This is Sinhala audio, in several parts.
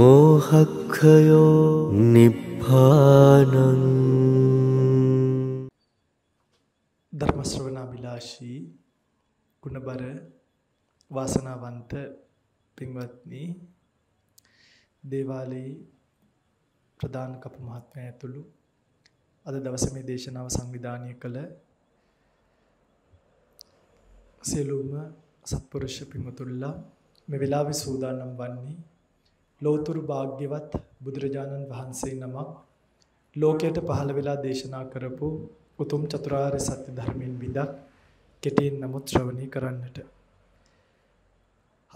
මෝහක්ඛයෝ නිබ්බානං ධර්ම ශ්‍රවණාබිලාෂී ගුණබර වාසනාවන්ත පින්වත්නි දේවාලේ ප්‍රධාන කපු මහත්මයා ඇතුළු අද දවසේ මේ දේශනාව සංවිධානය කළ සියලුම සත්පුරුෂ පින්වතුන්ලා මේ වෙලාවේ සූදානම් වන්නේ ලෝතුරු භාග්‍යවත් බුදුරජාණන් වහන්සේ නමක් ලෝකයට පහළ වෙලා දේශනා කරපු උතුම් චතුරාර්ය සත්‍ය ධර්මයෙන් බිඳක් කෙටියෙන් නමුත් ශ්‍රවණය කරන්නට.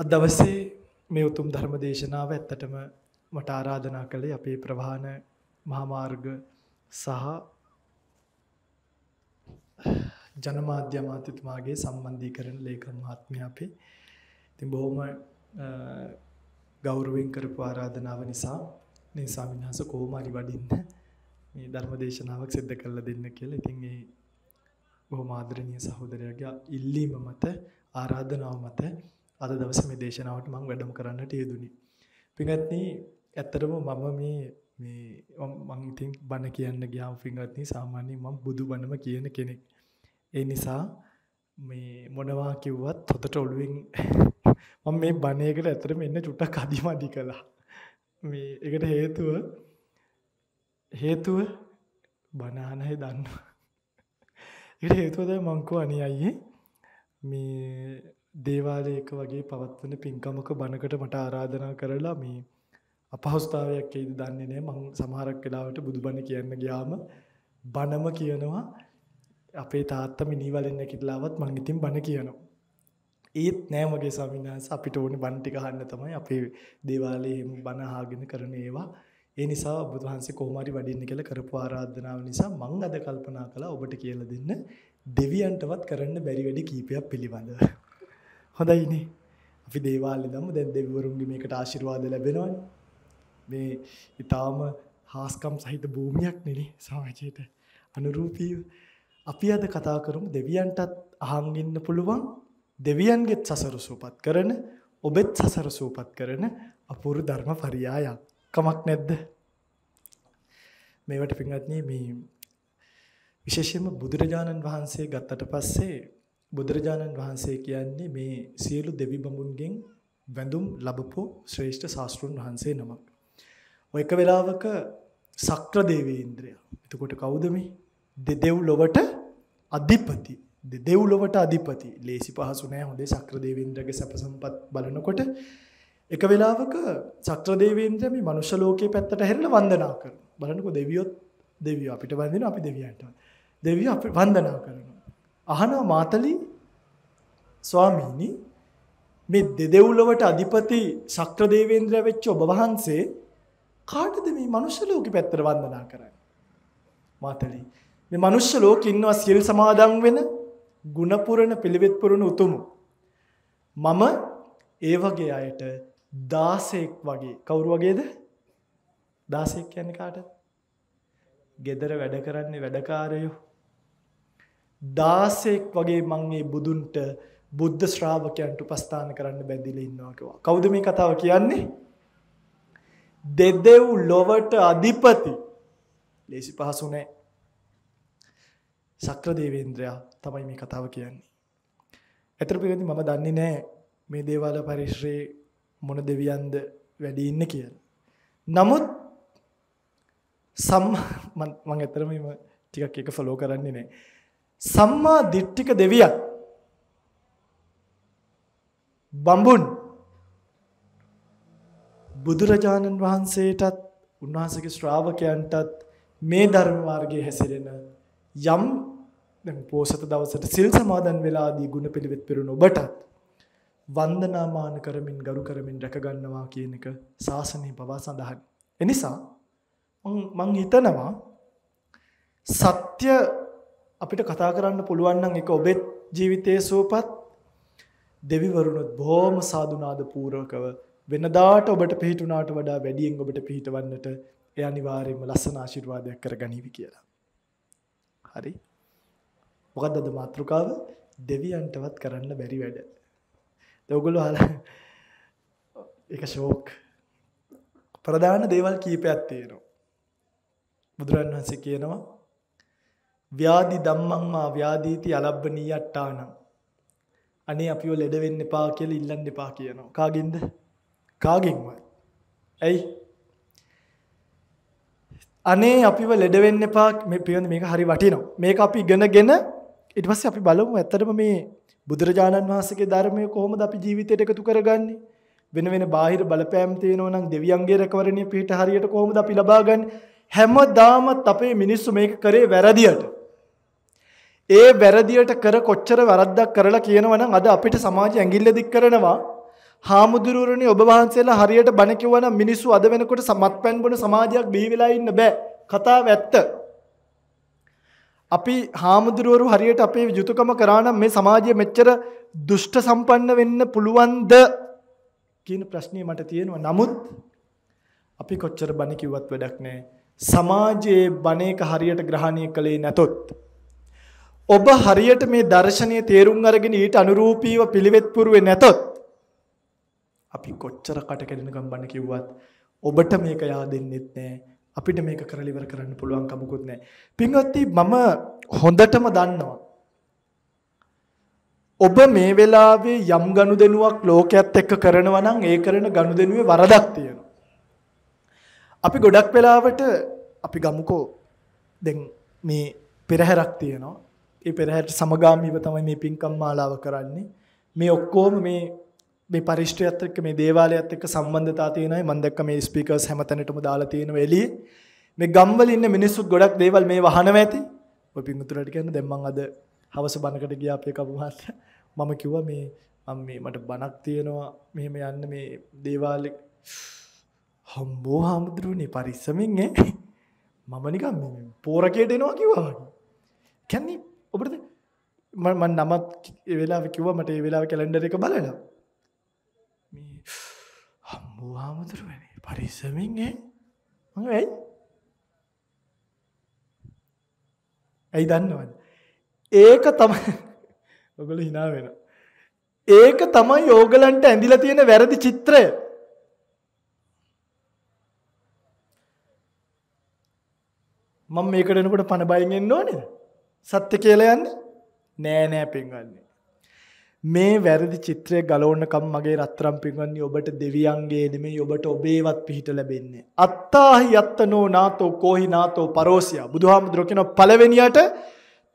අද දවසේ මේ උතුම් ධර්ම දේශනාව ඇත්තටම මට ආරාධනා කළේ අපේ ප්‍රවාහන මහාමාර්ග සහ ජනමාධ්‍ය අමාත්‍යතුමාගේ සම්බන්ධීකරණ ලේකම් මහත්මයා අපේ. ඉතින් බොහොම ගෞරවයෙන් කරපු ආරාධනාව නිසා මේ ස්වාමීන් වහන්සේ කොහොම හරි වඩින්න මේ ධර්ම දේශනාවක් සිද්ධ කරලා දෙන්න කියලා. ඉතින් ඒ බොහොම ආදරණීය සහෝදරයාගේ ඉල්ලීම මත ආරාධනාව මත අද දවසේ මේ දේශනාවට මම වැඩම කරන්නට යෙදුණි. පින්වත්නි, ඇත්තටම මම මේ මේ මම ඉතින් බණ කියන්න ගියාම පින්වත්නි සාමාන්‍යයෙන් මම බුදු බණම කියන කෙනෙක්. ඒ නිසා මේ මොනවා කිව්වත් හොතට ඔළුවෙන් මම මේ බණේකට ඇත්තටම ඉන්න චුට්ටක් අදිමදි කළා. මේ ඒකට හේතුව හේතුව බනහනයි දන්නවා. ඒකට හේතුව තමයි මං කෝ අනේ අයියේ මේ දේවාලයක වගේ පවත්වන පින්කමක බණකට මට ආරාධනා කරලා මේ අපහසුතාවයක් ඇයිද දන්නේ නැහැ. මං සමහරක් වෙලාවට බුදුබණ කියන්න ගියාම බණම කියනවා අපේ තාත්තා මිනිවලෙන් නැගිටලාවත් මං ඉතින් බණ කියනවා. ඒත් නෑ මගේ ස්වාමීන් වහන්සේ අපිට ඕනේ බණ ටික අහන්න තමයි අපේ දේවාලයේ බණ අහගෙන කරන ඒවා. ඒ නිසා ඔබ වහන්සේ කොහොම හරි වඩින්න කියලා කරපු ආරාධනාව නිසා මම අද කල්පනා කළා ඔබට කියලා දෙන්න දෙවියන්ටවත් කරන්න බැරි වැඩි කීපයක් පිළිබඳව. හොඳයිනේ. අපි දේවාලේ දමු දැන් දෙවිවරුන්ගේ මේකට ආශිර්වාද ලැබෙනවනේ. මේ ඊටාම හාස්කම් සහිත භූමියක් නෙනේ සමාජයට අනුරූපීව. අපි අද කතා කරමු දෙවියන්ටත් අහන් ඉන්න පුළුවන් දෙවියන්ගෙත් සසර සූපත් කරන ඔබෙත් සසර සූපත් කරන අපූර්ව ධර්ම පරියායක්. කමක් නැද්ද? මේවට පින්වත්නි මේ විශේෂයෙන්ම බුදුරජාණන් වහන්සේ ගත්තට පස්සේ බුදුරජාණන් වහන්සේ කියන්නේ මේ සියලු දෙවි බඹුන්ගෙන් වැඳුම් ලැබපු ශ්‍රේෂ්ඨ ශාස්ත්‍රුන් වහන්සේ නමක්. ඔය එක වෙලාවක සක්‍ර දේවේන්ද්‍රයා. එතකොට කවුද මේ? දෙදෙව් ලොවට අධිපති. දෙව්ලොවට අධිපති ලේසි පහසු නෑ හොඳේ ශක්‍රදේවේන්ද්‍රගේ සැපසම්පත් බලනකොට එක වෙලාවක ශක්‍රදේවේන්ද්‍ර මේ මනුෂ්‍ය ලෝකයේ පැත්තට හැරිලා වන්දනා කරනවා. බලන්නකෝ දෙවියොත් දෙවියෝ අපිට වඳිනවා අපි දෙවියන්ට. දෙවියෝ අපි වන්දනා කරනවා. අහනවා මාතලි ස්වාමීනි මේ දෙදෙව්ලොවට අධිපති ශක්‍රදේවේන්ද්‍ර වෙච්ච ඔබ වහන්සේ කාටද මේ මනුෂ්‍ය ලෝකෙ පැත්තට වන්දනා කරන්නේ? මාතලි මේ මනුෂ්‍ය ලෝකෙ ඉන්නවා සියල් සමාදම් වෙන ಗುಣಪುරණ පිළිවෙත් පුරුණු උතුමු. මම ඒ වගේ අයට 16ක් වගේ කවුරු වගේද? 16ක් කියන්නේ කාටද? gedara වැඩ කරන්නේ වැඩකාරයෝ. 16ක් වගේ මම මේ බුදුන්ට බුද්ධ ශ්‍රාවකයන්ට උපස්ථාන කරන්න බැඳිලා ඉන්නවා කිව්වා. කවුද මේ කතාව කියන්නේ? දෙදෙව් ලොවට අධිපති. ලේසි පහසු නෑ. සක්‍ර දේවේන්ද්‍රයා තමයි මේ කතාව කියන්නේ. ඇතර පිළිගනි මම දන්නේ නැහැ මේ දේවාල පරිශ්‍රයේ මොන දෙවියන්ද වැඩි ඉන්නේ කියලා. නමුත් සම් මම ඇත්තටම මේ ටිකක් එක ෆලෝ කරන්නේ නැහැ. සම්මා දිට්ඨික දෙවියක් බඹුන් බුදුරජාණන් වහන්සේටත් උන්වහන්සේගේ ශ්‍රාවකයන්ටත් මේ ධර්ම මාර්ගයේ හැසිරෙන යම් දැන් පෝසත දවසට සිල් සමාදන් වෙලාදී ගුණ පිළිවෙත් පිරුණු ඔබටත් වන්දනාමාන කරමින් ගරු කරමින් රැකගන්නවා කියන එක ශාසනය පවා සඳහන්. එනිසා මං හිතනවා සත්‍ය අපිට කතා කරන්න පුළුවන් නම් ඒක ඔබේ ජීවිතයේ සුවපත් දෙවිවරුනොත් බොහොම සාදුනාද පූර්වකව වෙනදාට ඔබට පිහිටුනාට වඩා වැඩියෙන් ඔබට පිහිටවන්නට ඒ අනිවාර්යයෙන්ම ලස්සන ආශිර්වාදයක් කරගනිවි කියලා. හරි මොකද්ද අද මාත්‍රකාව? දෙවියන්ටවත් කරන්න බැරි වැඩ. දැන් ඔයගොල්ලෝ ඒක ෂෝක්. ප්‍රධාන දේවල් කීපයක් තියෙනවා. බුදුරන් වහන්සේ කියනවා ව්‍යාධි ධම්මං මා ව්‍යාධීති අලබ්බනීයට්ටානම් අනේ අපිව ලෙඩ වෙන්න එපා කියලා ඉල්ලන්න එපා කියනවා. කාගෙන්ද? කාගෙන්වත්. ඇයි? අනේ අපිව ලෙඩ වෙන්න එපා මේ පියොන්ද මේක හරි වටිනවා. මේක අපි ඉගෙනගෙන ඊට පස්සේ අපි බලමු ඇත්තටම මේ බුදුරජාණන් වහන්සේගේ ධර්මය කොහොමද අපි ජීවිතයට එකතු කරගන්නේ? වෙන වෙන බාහිර බලපෑම් තියෙනවා නම් දෙවියන්ගේ රැකවරණය පිට හරියට කොහොමද අපි ලබාගන්නේ? හැමදාමත් අපේ මිනිස්සු මේක කරේ වැරදියට. ඒ වැරදියට කර කොච්චර වැරද්දක් කරලා කියනවනම් අද අපිට සමාජය ඇඟිල්ල දික් කරනවා. හාමුදුරුවනේ ඔබ වහන්සේලා හරියට බණ කිව්වනම් මිනිස්සු අද වෙනකොට සමත්පැන් බොන සමාජයක් බිහි වෙලා ඉන්න බෑ. කතාව ඇත්ත. අපි හාමුදුරුවරු හරියට අපේ යුතුයකම කරා නම් මේ සමාජය මෙච්චර දුෂ්ට සම්පන්න වෙන්න පුළුවන්ද කියන ප්‍රශ්නේ මට තියෙනවා. නමුත් අපි කොච්චර බණ කිව්වත් වැඩක් නැහැ. සමාජයේ බණ එක හරියට ග්‍රහණය කළේ නැතොත් ඔබ හරියට මේ දර්ශනය තේරුම් අරගෙන ඊට අනුරූපීව පිළිවෙත් පුරුවේ නැතොත් අපි කොච්චර කට කැඩෙනකම් බණ කිව්වත් ඔබට මේක yaad දෙන්නෙත් නැහැ. අපිට මේක කරලා ඉවර කරන්න පුළුවන් කමකුත් නැහැ. පින්වත්නි මම හොඳටම දන්නවා. ඔබ මේ වෙලාවේ යම් ගනුදෙනුවක් ලෝකයේත් එක්ක කරනවා නම් ඒ කරන ගනුදෙනුවේ වරදක් තියෙනවා. අපි ගොඩක් වෙලාවට අපි ගමුකෝ දැන් මේ පෙරහැරක් තියෙනවා. ඒ පෙරහැරට සමගාමීව තමයි මේ පින්කම් මාලාව කරන්නේ. මේ ඔක්කොම මේ මේ පරිශ්‍රයත් එක්ක මේ දේවාලයත් එක්ක සම්බන්ධතා තියෙනයි මම දැක්ක මේ ස්පීකර්ස් හැමතැනටම දාලා තියෙනවා එළියේ මේ ගම්වල ඉන්න මිනිස්සුත් ගොඩක් දේවල් මේ වහනව ඇති ඔය පින්තුරට කියන්න දැන් මම අද හවස බණකට ගියා අපේ කපු මහත්තයා මම කිව්වා මේ මම මේ මට බණක් තියෙනවා මෙහෙම යන්න මේ දේවාලෙ හම්බෝ හාමුදුරුවනේ පරිස්සමින් ඈ මම නිකන් පෝරකයට එනවා කිව්වා වගේ කියන්නේ ඔබට මම නමත් ඒ වෙලාවේ කිව්වා මට ඒ වෙලාවේ කැලෙන්ඩර් එක බලලා හාමුදුරුවනේ පරිස්සමෙන් ඈ මම ඇයි ඇයි දන්නවද ඒක තමයි ඔගොල්ලෝ hina වෙනවා ඒක තමයි ඕගලන්ට ඇඳිලා තියෙන වැරදි චිත්‍රය මම මේකට එනකොට පණ බයෙන් එන්න ඕනේද සත්‍ය කියලා යන්නේ නෑ නෑ පෙන්වන්නේ මේ වැරදි චිත්‍රය ගලෝන්නකම් මගේ රත්තරම් පින්වන්නේ ඔබට දෙවියන්ගේ නෙමෙයි ඔබට ඔබේවත් පිහිට ලැබෙන්නේ. අත්තාහි යත්තනෝ නාතෝ කෝහි නාතෝ පරෝසියා. බුදුහාමුදුරුවෝ කියන පළවෙනියට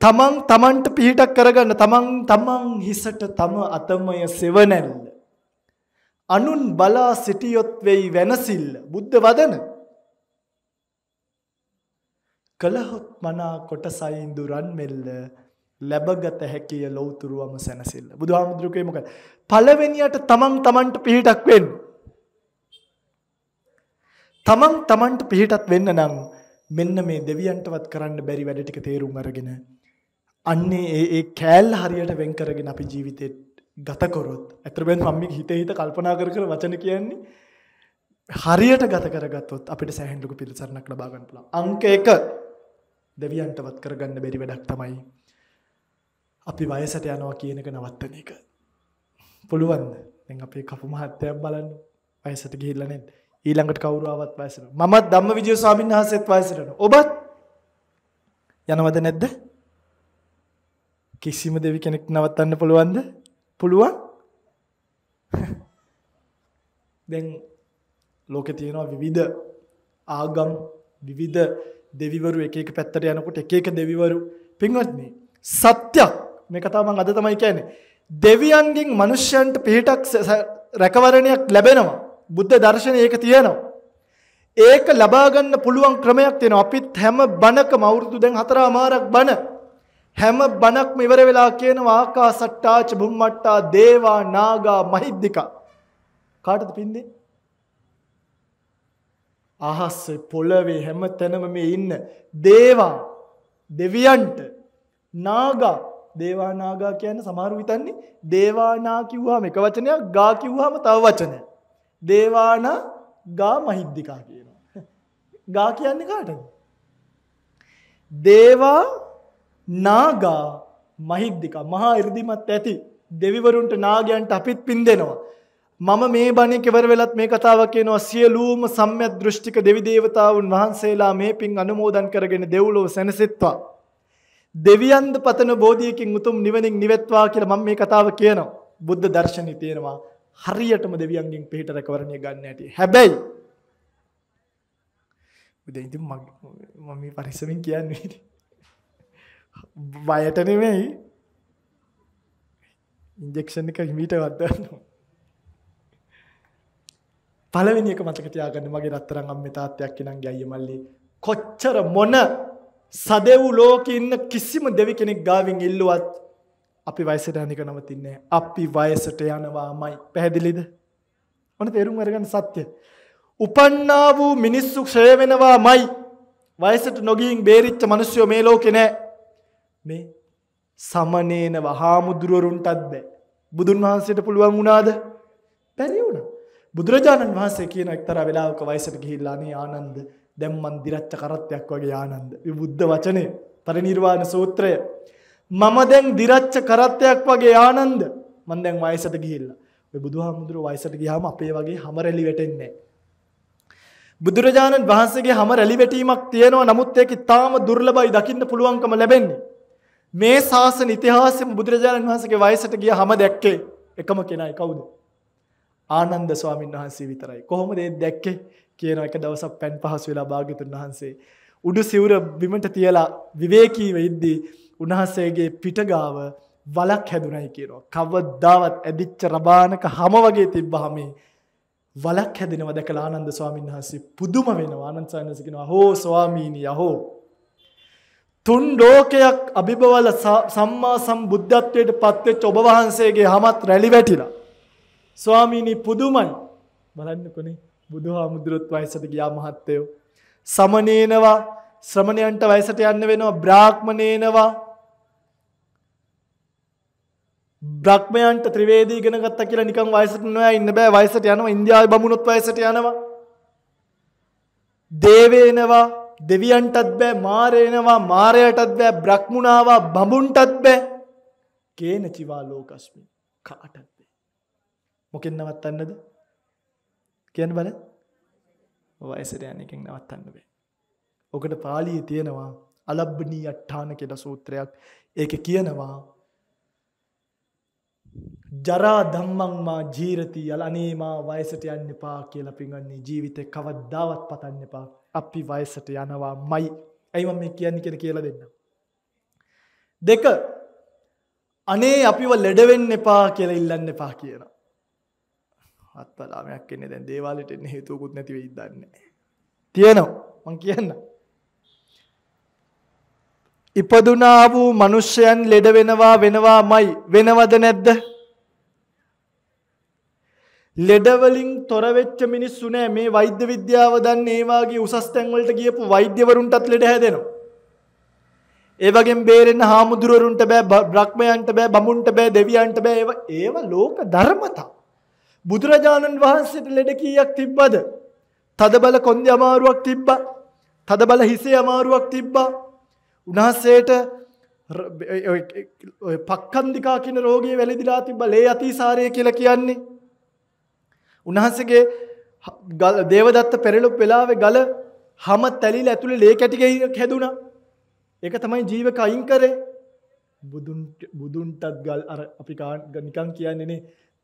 තමන් තමන්ට පිහිටක් කරගන්න තමන් තමන් හිසට තම අතමය සෙවනැල්ල. අනුන් බලා සිටියොත් වෙයි වෙනසිල්ල බුද්ධ වදන. කලහොත් මනා කොටසයින්දු රන් මෙල්ල ලැබගත හැකිය ලෞතුරුවම සැනසෙල්ල. බුදුහාමුදුරුවෝ කියේ මොකද? පළවෙනියට තමන් තමන්ට පිහිටක් වෙන්න. තමන් තමන්ට පිහිටක් වෙන්න නම් මෙන්න මේ දෙවියන්ටවත් කරන්න බැරි වැඩ ටික තේරුම් අරගෙන අන්නේ ඒ ඒ කෑල් හරියට වෙන් කරගෙන අපි ජීවිතේ ගත කරොත් අතරබෙන් මම හිතේ හිත කල්පනා කර කර වචන කියන්නේ හරියට ගත කරගත්තොත් අපිට සෑහෙන ලොකු පිළිසරණක් ලබා ගන්න පුළුවන්. අංක 1 දෙවියන්ටවත් කරගන්න බැරි වැඩක් තමයි අපි වයසට යනවා කියන එක නවත්තන එක. පුළුවන්ද? දැන් අපේ කපු මහත්තයා බලන්න. වයසට ගිහිල්ලා නැද්ද? ඊළඟට කවුරු ආවත් වයසට. මමත් ධම්මවිජය ස්වාමීන් වහන්සේත් වයසට යනවා. ඔබත් යනවද නැද්ද? කිසිම දෙවි කෙනෙක් නවත්තන්න පුළුවන්ද? පුළුවන්. දැන් ලෝකේ තියෙනවා විවිධ ආගම් විවිධ දෙවිවරු එක එක පැත්තට යනකොට එක එක දෙවිවරු පින්වත්නි සත්‍යයක් මේ කතාව මම අද තමයි කියන්නේ. දෙවියන්ගෙන් මිනිස්යන්ට පිහිටක් රැකවරණයක් ලැබෙනවා. බුද්ධ දර්ශනය ඒක තියෙනවා. ඒක ලබා ගන්න පුළුවන් ක්‍රමයක් තියෙනවා. අපිත් හැම බණකම අවුරුදු දැන් හතරමාරක් බණ හැම බණක්ම ඉවර වෙලා කියනවා ආකාසට්ටාච බුම්මට්ටා දේවා නාගා මහිද්దికා කාටද පින්දේ? අහස් පොළවේ හැම තැනම මේ ඉන්න දේවා දෙවියන්ට නාගා දේවානාගා කියන්නේ සමහරු හිතන්නේ දේවානා කිව්වහම එක වචනයක් ගා කිව්වහම තව වචනයක්. දේවානා ගා මහිද්దికා කියනවා. ගා කියන්නේ කාටද? දේවා නාගා මහිද්దికා මහා 이르දිමත් ඇති දෙවිවරුන්ට නාගයන්ට අපිත් පින් දෙනවා. මම මේ බණේ කෙවර වෙලත් මේ කතාවක් කියනවා සියලුම සම්‍යක් දෘෂ්ටික දෙවි දේවතාවුන් වහන්සේලා මේ පින් අනුමෝදන් කරගෙන දෙව්ලොව සැනසෙත්වා. දෙවියන්ද පතන බෝධියකින් උතුම් නිවනින් නිවෙත්වා කියලා මම මේ කතාව කියනවා. බුද්ධ දර්ශනය තියෙනවා. හරියටම දෙවියන්ගෙන් පිට රැකවරණය ගන්න ඇති. හැබැයි උදේ ඉතින් මම මේ පරිස්සමින් කියන්නේ. බයට නෙමෙයි. ඉන්ජෙක්ෂන් එක හිමීටවත් දානවා. පළවෙනි එක මතක තියාගන්න මගේ රත්තරන් අම්මේ තාත්තයක් ඉනන්ගේ අයියා මල්ලී කොච්චර මොන සදෙව් ලෝකේ ඉන්න කිසිම දෙවි කෙනෙක් ගාවින් ඉල්ලුවත් අපි වයසට යන එක නවතින්නේ අපි වයසට යනවාමයි. පැහැදිලිද? ඔන්න තේරුම් අරගන්න සත්‍ය. උපන්නා වූ මිනිස්සු ක්ෂය වෙනවාමයි. වයසට නොගින් බේරිච්ච මිනිස්සු මේ ලෝකේ නෑ. මේ සමනේන වහාමුදුරුවරුන්ටත් බෑ. බුදුන් වහන්සේට පුළුවන් වුණාද? බැරි වුණා. බුදුරජාණන් වහන්සේ කියන එක්තරා වෙලාවක වයසට ගිහිල්ලා අනේ ආනන්ද දැන් මන් දිරච්ච කරත්තයක් වගේ ආනන්ද. මේ බුද්ධ වචනේ පරිනිර්වාණ සූත්‍රය. මම දැන් දිරච්ච කරත්තයක් වගේ ආනන්ද. මන් දැන් වයසට ගිහිල්ලා. ඔය බුදුහාමුදුරුවෝ වයසට ගියාම අපේ වගේ හැම රැලි වැටෙන්නේ නැහැ. බුදුරජාණන් වහන්සේගේ හැම රැලි වැටීමක් තියෙනවා නමුත් ඒක ඉතාම දුර්ලභයි දකින්න පුළුවන්කම ලැබෙන්නේ මේ ශාසන ඉතිහාසෙම බුදුරජාණන් වහන්සේගේ වයසට ගිය හැම දැක්කේ එකම කෙනයි කවුද ආනන්ද ස්වාමීන් වහන්සේ විතරයි කොහොමද ඒ දැක්කේ කියන එක දවසක් පැන් පහසු වෙලා භාග්‍යතුන් වහන්සේ උඩු සිවුර බිමට තියලා විවේකීව ඉද්දී උන්වහන්සේගේ පිටගාව වලක් හැදුනයි කියනවා. කවදාවත් ඇදිච්ච රබානක හැම වගේ තිබ්බහම වලක් හැදෙනවා දැකලා ආනන්ද ස්වාමීන් වහන්සේ පුදුම වෙනවා. ආනන්ද ස්වාමීන් වහන්සේ කියනවා "හෝ ස්වාමීනි යහෝ තුන් ලෝකයක් අභිබවල සම්මා සම්බුද්ධත්වයට පත්වෙච්ච ඔබ වහන්සේගේ හැමත් රැලි වැටිලා ස්වාමීනි පුදුමයි බලන්න කොනේ බුදු හාමුදුරුවොත් වයසට ගියා මහත්තයෝ. සමනේනවා ශ්‍රමණයන්ට වයසට යන්න වෙනවා බ්‍රාහ්මණේනවා බ්‍රහ්මයන්ට ත්‍රිවේදී ඉගෙන ගත්තා කියලා නිකන් වයසට නෑ ඉන්න බෑ වයසට යනවා ඉන්දියාවේ බමුණොත් වයසට යනවා දේවේනවා දෙවියන්ටත් බෑ මාරේනවා මාරයටත් බෑ බ්‍රහ්මුණාවා බඹුන්ටත් බෑ කේනචිවා ලෝකස්මි කාටත් බෑ මොකෙන් නවත්තන්නද කියන්න බල වයසට යන එකෙන් නවත්තන්න බෑ. ඔකට පාලිය තියෙනවා අලබ්බනී අට්ඨාන කියලා සූත්‍රයක්. ඒක කියනවා ජරා ධම්මං මා ජීරති යලනේ මා වයසට යන්න එපා කියලා පින්වන්නේ ජීවිතේ කවදාවත් පතන්න එපා. අපි වයසට යනවාමයි. ඇයි මම මේ කියන්නේ කියලා දෙන්න. දෙක අනේ අපිව ලෙඩ වෙන්න එපා කියලා ඉල්ලන්න එපා කියනවා. අත්පලාමයක් එන්නේ දැන් දේවාලෙට එන්න හේතුවකුත් නැති වෙයි දන්නේ. තියෙනවා මං කියන්න. ඉපදුනා වූ මිනිසයන් ලෙඩ වෙනවා වෙනවාමයි වෙනවද නැද්ද? ලෙඩ වලින් තොර වෙච්ච මිනිස්සු නෑ මේ වෛද්‍ය විද්‍යාව දන්නේ ඒ වාගේ උසස් තැන් වලට ගියපු වෛද්‍යවරුන්ටත් ලෙඩ හැදෙනවා. ඒ වගේම බේරෙන්න හාමුදුරුවරුන්ට බෑ බ්‍රහ්මයන්ට බෑ බමුණුන්ට බෑ දෙවියන්ට බෑ ඒව ඒව ලෝක ධර්මතා. බුදුරජාණන් වහන්සේට ලෙඩ කීයක් තිබ්බද? තද බල කොන්දේ අමාරුවක් තිබ්බා. තද බල හිසේ අමාරුවක් තිබ්බා. උන්වහන්සේට ඔය පක්ඛන්දිකා කියන රෝගිය වැළඳිලා තිබ්බා. ලේ අතිසාරය කියලා කියන්නේ. උන්වහන්සේගේ දේවදත්ත පෙරළුප් වෙලාවේ ගල හැම තැලිලා ඇතුලේ ලේ කැටි ගහක් හැදුනා. ඒක තමයි ජීවක අයින් කරේ. බුදුන් බුදුන්ටත් ගල් අර අපි නිකන් කියන්නේනේ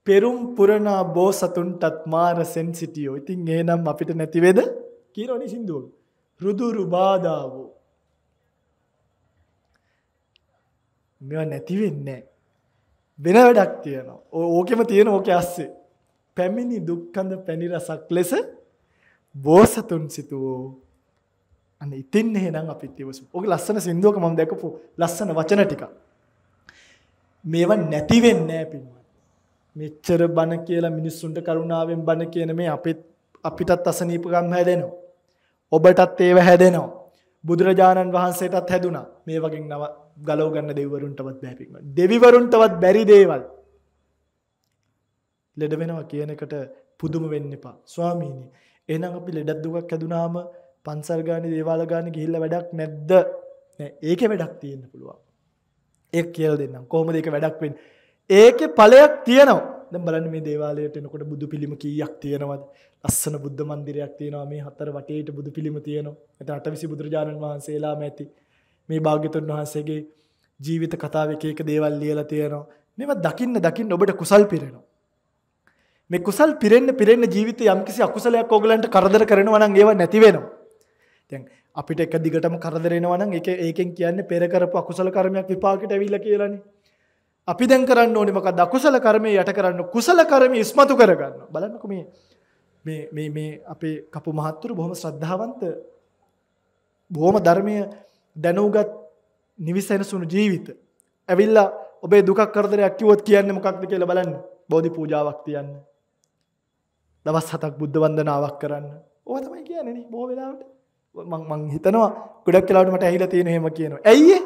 පෙරුම් පුරනා බෝසතුන්ටත් මාරසෙන් සිටියෝ. ඉතින් එහෙනම් අපිට නැතිවේද? කියනෝනි සින්දුව. රුදු රුබාදාවෝ. මේවා නැති වෙන්නේ වෙන වැඩක් තියෙනවා. ඕකෙම තියෙන ඕකේ ඇස්සේ. පැමිණි දුක්ඛඳ පැණි රසක් ලෙස බෝසතුන් සිටුවෝ. අනේ ඉතින් එහෙනම් අපිත් ඉවසමු. ඔක ලස්සන සින්දුවක මම දැකපු ලස්සන වචන ටික. මේවා නැති වෙන්නේ නැහැ පින්වත්. මෙච්චර බණ කියලා මිනිස්සුන්ට කරුණාවෙන් බණ කියන මේ අපිත් අපිටත් අසනීපකම් හැදෙනවා. ඔබටත් ඒව හැදෙනවා. බුදුරජාණන් වහන්සේටත් හැදුනා. මේ වගේ නව ගලව ගන්න දෙවිවරුන්ටවත් බෑ පිටින්. දෙවිවරුන්ටවත් බැරි දේවල්. ලෙඩ වෙනවා කියන එකට පුදුම වෙන්න එපා. ස්වාමීනි, එහෙනම් අපි ලෙඩක් දුකක් හැදුනාම පන්සල් ගානේ දේවාල ගානේ ගිහිල්ලා වැඩක් නැද්ද? නෑ. ඒකේ වැඩක් තියෙන්න පුළුවන්. ඒක කියලා දෙන්නම්. කොහොමද ඒක වැඩක් වෙන්නේ? ඒකේ ඵලයක් තියෙනවා. දැන් බලන්න මේ දේවාලයට එනකොට බුදු පිළිම කීයක් තියෙනවද? ලස්සන බුද්ධ මන්දිරයක් තියෙනවා. මේ හතර වටේට බුදු පිළිම තියෙනවා. එතන අටවිසි බුදුරජාණන් වහන්සේලාම ඇති. මේ භාග්‍යතුන් වහන්සේගේ ජීවිත කතාව එක එක දේවල් ලියලා තියෙනවා. මේවා දකින්න දකින්න ඔබට කුසල් පිරෙනවා. මේ කුසල් පිරෙන්න පිරෙන්න ජීවිතේ යම්කිසි අකුසලයක් ඕගලන්ට කරදර කරනවා නම් ඒව නැති වෙනවා. දැන් අපිට එක දිගටම කරදර වෙනවා නම් ඒක ඒකෙන් කියන්නේ පෙර කරපු අකුසල කර්මයක් විපාකෙට ඇවිල්ලා කියලානේ. අපි දැන් කරන්න ඕනේ මොකක්ද අකුසල කර්මය යට කරන්න කුසල කර්මය ඉස්මතු කරගන්න බලන්නකො මේ මේ මේ මේ අපේ කපු මහත්තුරු බොහොම ශ්‍රද්ධාවන්ත බොහොම ධර්මය දැනුගත් නිවිසෙනසුණු ජීවිත ඇවිල්ලා ඔබේ දුකක් කරදරයක් කිව්වොත් කියන්නේ මොකක්ද කියලා බලන්න බෝධි පූජාවක් තියන්න දවස් හතක් බුද්ධ වන්දනාවක් කරන්න ඕවා තමයි කියන්නේ නේ බොහෝ වෙලාවට මං මං හිතනවා ගොඩක් වෙලාවට මට ඇහිලා තියෙන හැම කියනවා ඇයි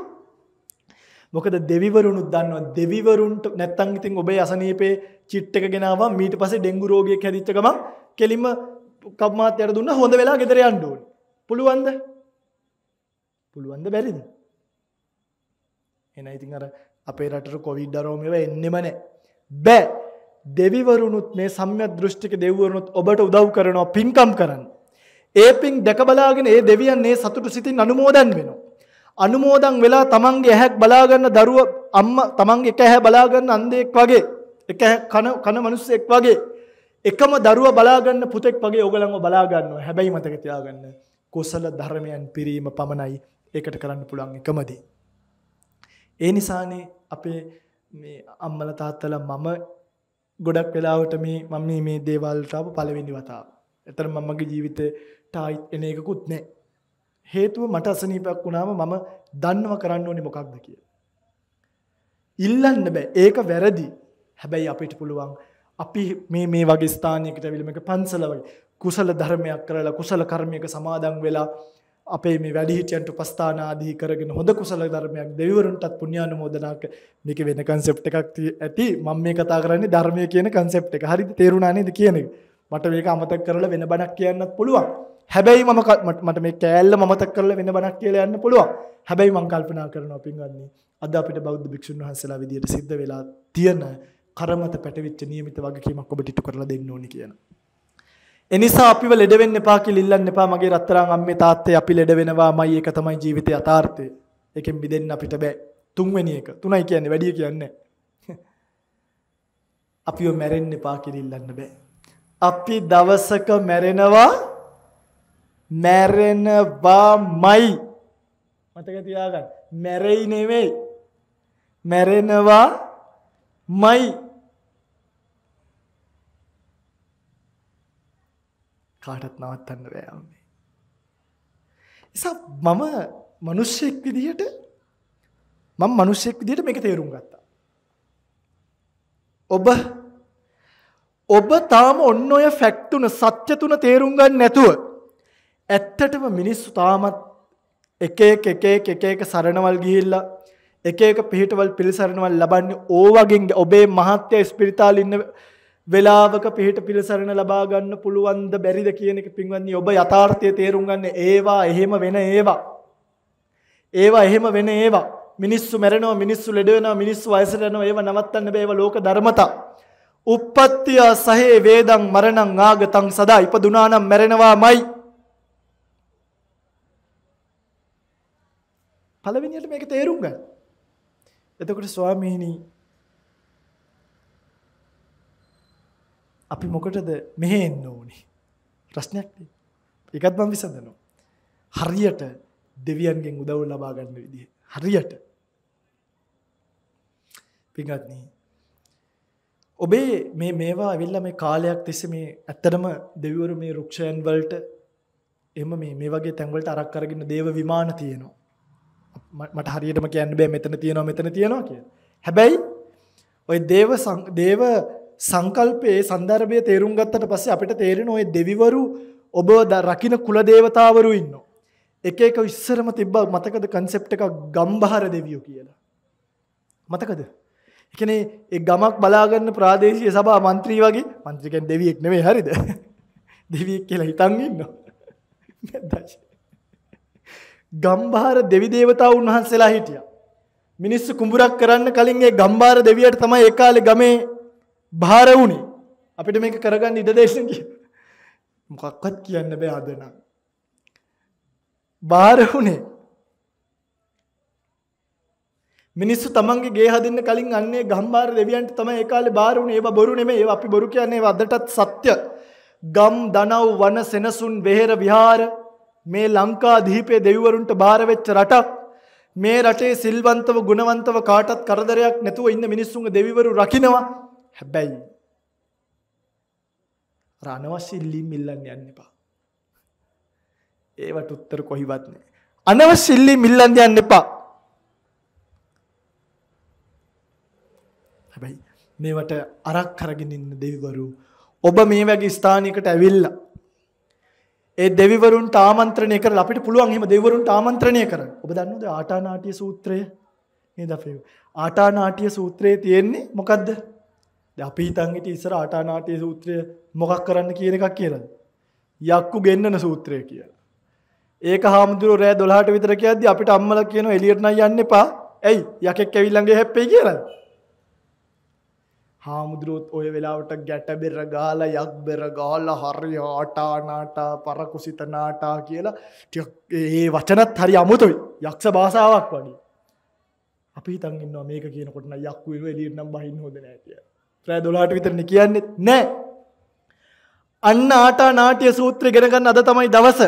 මොකද දෙවිවරුණුත් දන්නවා දෙවිවරුන්ට නැත්තං ඉතින් ඔබේ අසනීපේ චිට් එක ගෙනාවා මීට පස්සේ ඩෙන්ගු රෝගියෙක් හැදිච්ච ගමන් කෙලින්ම කබ් මාත්‍යට දුන්න හොඳ වෙලා ගෙදර යන්න ඕනේ. පුළුවන්ද? පුළුවන්ද බැරිද? එහෙනම් ඉතින් අර අපේ රටට කොවිඩ් අරෝම ඒවා එන්නෙම නැහැ. බෑ. දෙවිවරුණුත් මේ සම්‍යක් දෘෂ්ටික දෙවිවරුණුත් ඔබට උදව් කරනවා පින්කම් කරන්න. ඒ පින් දැක බලාගෙන ඒ දෙවියන් මේ සතුටු සිතින් අනුමෝදන් වෙනවා. අනුමෝදන් වෙලා තමන්ගේ ඇහැක් බලාගන්න දරුව අම්ම තමන්ගේ එක ඇහැ බලාගන්න අන්දෙක් වගේ එක කන කන මිනිස්සෙක් වගේ එකම දරුව බලාගන්න පුතෙක් වගේ ඔයගලන්ව බලාගන්නවා හැබැයි මතක තියාගන්න කුසල ධර්මයන් පිරීම පමණයි ඒකට කරන්න පුළුවන් එකම දේ ඒ නිසානේ අපේ මේ අම්මලා තාත්තලා මම ගොඩක් වෙලාවට මේ මම මේ දේවල් තාප පළවෙනි වතාව. එතන මමගේ ජීවිතේ ටායිට් එන එකකුත් නැහැ. හේතුව මට අසනීපයක් වුණාම මම දන්නව කරන්න ඕනේ මොකක්ද කියලා. ඉල්ලන්න බෑ. ඒක වැරදි. හැබැයි අපිට පුළුවන් අපි මේ මේ වගේ ස්ථානයකට ඇවිල්ලා මේක පන්සල වගේ කුසල ධර්මයක් කරලා කුසල කර්මයක සමාදන් වෙලා අපේ මේ වැඩිහිටියන්ට උපස්ථාන ආදී කරගෙන හොඳ කුසල ධර්මයක් දෙවිවරුන්ටත් පුණ්‍යානුමෝදනාක මේක වෙන concept එකක් ඇති මම මේ කතා කරන්නේ ධර්මය කියන concept එක. හරිද? තේරුණා නේද කියන එක? මට මේක අමතක කරලා වෙන බණක් කියන්නත් පුළුවන්. හැබැයි මම මට මේ කෑල්ල මතක් කරලා වෙන බණක් කියලා යන්න පුළුවන්. හැබැයි මම කල්පනා කරනවා පින්වත්නි අද අපිට බෞද්ධ භික්ෂුන් වහන්සේලා විදියට සිද්ධ වෙලා තියෙන කරමත පැටවිච්ච નિયમિત වගකීමක් ඔබට ඉටු කරලා දෙන්න ඕනි කියන. එනිසා අපිව ලෙඩ වෙන්න එපා කියලා ඉල්ලන්න එපා මගේ රත්තරන් අම්මේ තාත්තේ අපි ලෙඩ වෙනවාමයි ඒක තමයි ජීවිතේ යථාර්ථය. ඒකෙන් මිදෙන්න අපිට බෑ. තුන්වෙනි එක. තුනයි කියන්නේ වැඩි කියන්නේ. අපිව මැරෙන්න එපා කියලා ඉල්ලන්න බෑ. අපි දවසක මැරෙනවා මැරෙනවාමයි මතක තියාගන්න මැරෙයි නෙවෙයි මැරෙනවා මයි කාටත් නවත්තන්න බෑ මේ. එසා මම මිනිස්සෙක් විදිහට මම මිනිස්සෙක් විදිහට මේක තේරුම් ගත්තා. ඔබ ඔබ තාම ඔන්න ඔය ෆැක්ට් තුන සත්‍ය තුන තේරුම් ගන්න නැතුව ඇත්තටම මිනිස්සු තාමත් එක එක එක එක එක එක සරණවල් ගිහිල්ලා එක එක පිහිටවල් පිළිසරණවල් ලබන්නේ ඕවගෙන් ඔබේ මහත්ය ස්පිරිතාලේ ඉන්න වෙලාවක පිහිට පිළිසරණ ලබා ගන්න පුළුවන්ද බැරිද කියන එක පින්වත්නි ඔබ යථාර්ථය තේරුම් ගන්න ඒවා එහෙම වෙන ඒවා ඒවා එහෙම වෙන ඒවා මිනිස්සු මැරෙනවා මිනිස්සු ලෙඩ වෙනවා මිනිස්සු වයසට යනවා ඒවා නවත්තන්න බෑ ඒවා ලෝක ධර්මතා උප්පත්තිය සහේ වේදං මරණං ආගතං සදා ඉපදුනා නම් මැරෙනවාමයි පළවෙනියට මේක තේරුම් ගන්න. එතකොට ස්වාමීනි අපි මොකටද මෙහෙ එන්න ඕනේ? ප්‍රශ්නයක් නේ. ඒකත් මම විසඳනවා. හරියට දෙවියන්ගෙන් උදව් ලබා ගන්න විදිහ. හරියට. පින්වත්නි ඔබේ මේ මේවා ඇවිල්ලා මේ කාලයක් තිස්සේ මේ ඇත්තටම දෙවිවරු මේ රුක්ෂයන් වලට එහෙම මේ මේ වගේ තැන් වලට අරක් අරගෙන දේව විමාන තියෙනවා. මට හරියටම කියන්න බෑ මෙතන තියෙනවා මෙතන තියෙනවා කියලා. හැබැයි ওই දේව දේව සංකල්පයේ સંદર્ભය තේරුම් ගත්තට පස්සේ අපිට තේරෙන ওই දෙවිවරු ඔබ රකින්න කුල දේවතාවරු ඉන්නවා. එක එක ඉස්සරම තිබ්බ මතකද concept එකක් ගම්බහර දෙවියෝ කියලා. මතකද? ඒ කියන්නේ ඒ ගමක් බලාගන්න ප්‍රාදේශීය සභා മന്ത്രി වගේ മന്ത്രി කියන්නේ දෙවියෙක් නෙමෙයි හරිද? දෙවියෙක් කියලා හිතන් ඉන්නවා. නැද්ද? ගම්බාර දෙවි දේවතාවුන් වහන්සේලා හිටියා. මිනිස්සු කුඹුරක් කරන්න කලින් ඒ ගම්බාර දෙවියට තමයි ඒ කාලේ ගමේ භාර වුණේ. අපිට මේක කරගන්න ඉඩ දෙන්න මොකක්වත් කියන්න බෑ අද නම්. භාර වුණේ. මිනිස්සු තමන්ගේ ගේ හදින්න කලින් අන්නේ ගම්බාර දෙවියන්ට තමයි ඒ කාලේ බාර වුණේ. ඒවා බොරු නෙමෙයි. ඒවා අපි බොරු කියන්නේ ඒවා අදටත් සත්‍ය. ගම් දනව් වන සෙනසුන් වෙහෙර විහාර මේ ලංකාදීපේ දෙවිවරුන්ට බාරවෙච්ච රටක් මේ රටේ සිල්වන්තව ගුණවන්තව කාටත් කරදරයක් නැතුව ඉන්න මිනිස්සුන්ගේ දෙවිවරු රකිනවා හැබැයි අර අනවශ්‍ය ඉල්ලීම් ඉල්ලන්න යන්න එපා. ඒවට උත්තර කොහිවත් නැහැ. අනවශ්‍ය ඉල්ලීම් ඉල්ලන්න යන්න එපා. හැබැයි මේවට අරක් කරගෙන ඉන්න දෙවිවරු ඔබ මේ වගේ ස්ථානයකට ඇවිල්ලා ඒ දෙවිවරුන්ට ආමන්ත්‍රණය කරලා අපිට පුළුවන් එහෙම දෙවිවරුන්ට ආමන්ත්‍රණය කරන්න. ඔබ දන්නවද ආටානාටිය සූත්‍රය? නේද අපේ ආටානාටිය සූත්‍රයේ තියෙන්නේ මොකද්ද? දැන් අපි හිතන් හිටිය ඉස්සර ආටානාටිය සූත්‍රය මොකක් කරන්න කියන එකක් කියලාද? යක්කු ගෙන්නන සූත්‍රය කියලා. ඒක හාමුදුරුවෝ රෑ 12ට විතර කියද්දි අපිට අම්මලා කියනවා එළියට නම් යන්න එපා. ඇයි? යකෙක් ඇවිල්ලා ළඟ හැප්පෙයි කියලා. හාමුදුරුවොත් ඔය වෙලාවට ගැටබෙර ගාල යක් බෙර ගාල හරි ආටානාටා පරකුසිතනාටා කියලා ඒ වචනත් හරි අමුතුයි යක්ෂ භාසාවක් වගේ. අපි හිතන් ඉන්නවා මේක කියනකොටන යක්කුව එලියට නම් බහින්න හොඳ නෑ කිය. රෑ දොලාට විතරන කියන්නේ නෑ. අන්න ආටා නාට්‍ය සූත්‍රය ගෙනගන්න අද තමයි දවස.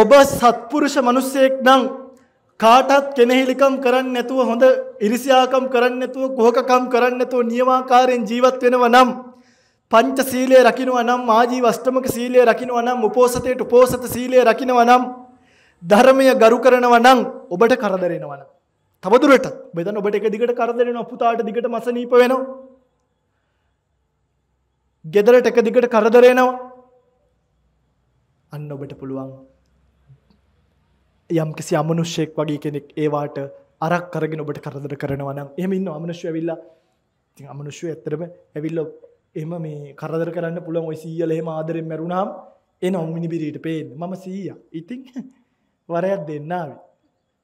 ඔබ සත්පුරුෂ මනුස්සයෙක් නම් කාටත් කෙනෙහිලිකම් කරන්නේ නැතුව හොඳ ඉරිසියාකම් කරන්නේ නැතුව කුහකකම් කරන්නේ නැතුව නියමාකාරයෙන් ජීවත් වෙනවා නම් පංචශීලයේ රකින්නවා නම් ආජීව අෂ්ටමක සීලයේ රකින්නවා නම් උපෝසතේට උපෝසත සීලයේ රකින්නවා නම් ධර්මය ගරු කරනවා නම් ඔබට කරදර වෙනවා නම් තවදුරටත් බෙදන්න ඔබට එක දිගට කරදර වෙනවා පුතාට දිගට මසනීප වෙනවා ගෙදරට එක දිගට කරදර වෙනවා අන්න ඔබට පුළුවන් යම් කිසි අමනුෂ්‍යයෙක් වගේ කෙනෙක් ඒවාට අරක් කරගෙන ඔබට කරදර කරනවා නම් එහෙම ඉන්න අමනුෂ්‍ය ඇවිල්ලා ඉතින් අමනුෂ්‍ය ඇත්තටම ඇවිල්ලා එහෙම මේ කරදර කරන්න පුළුවන් ওই සීයල එහෙම ආදරෙන් මැරුණාම එන මිනිබිරියට පේන්නේ මම සීයා. ඉතින් වරයක් දෙන්න ආවි.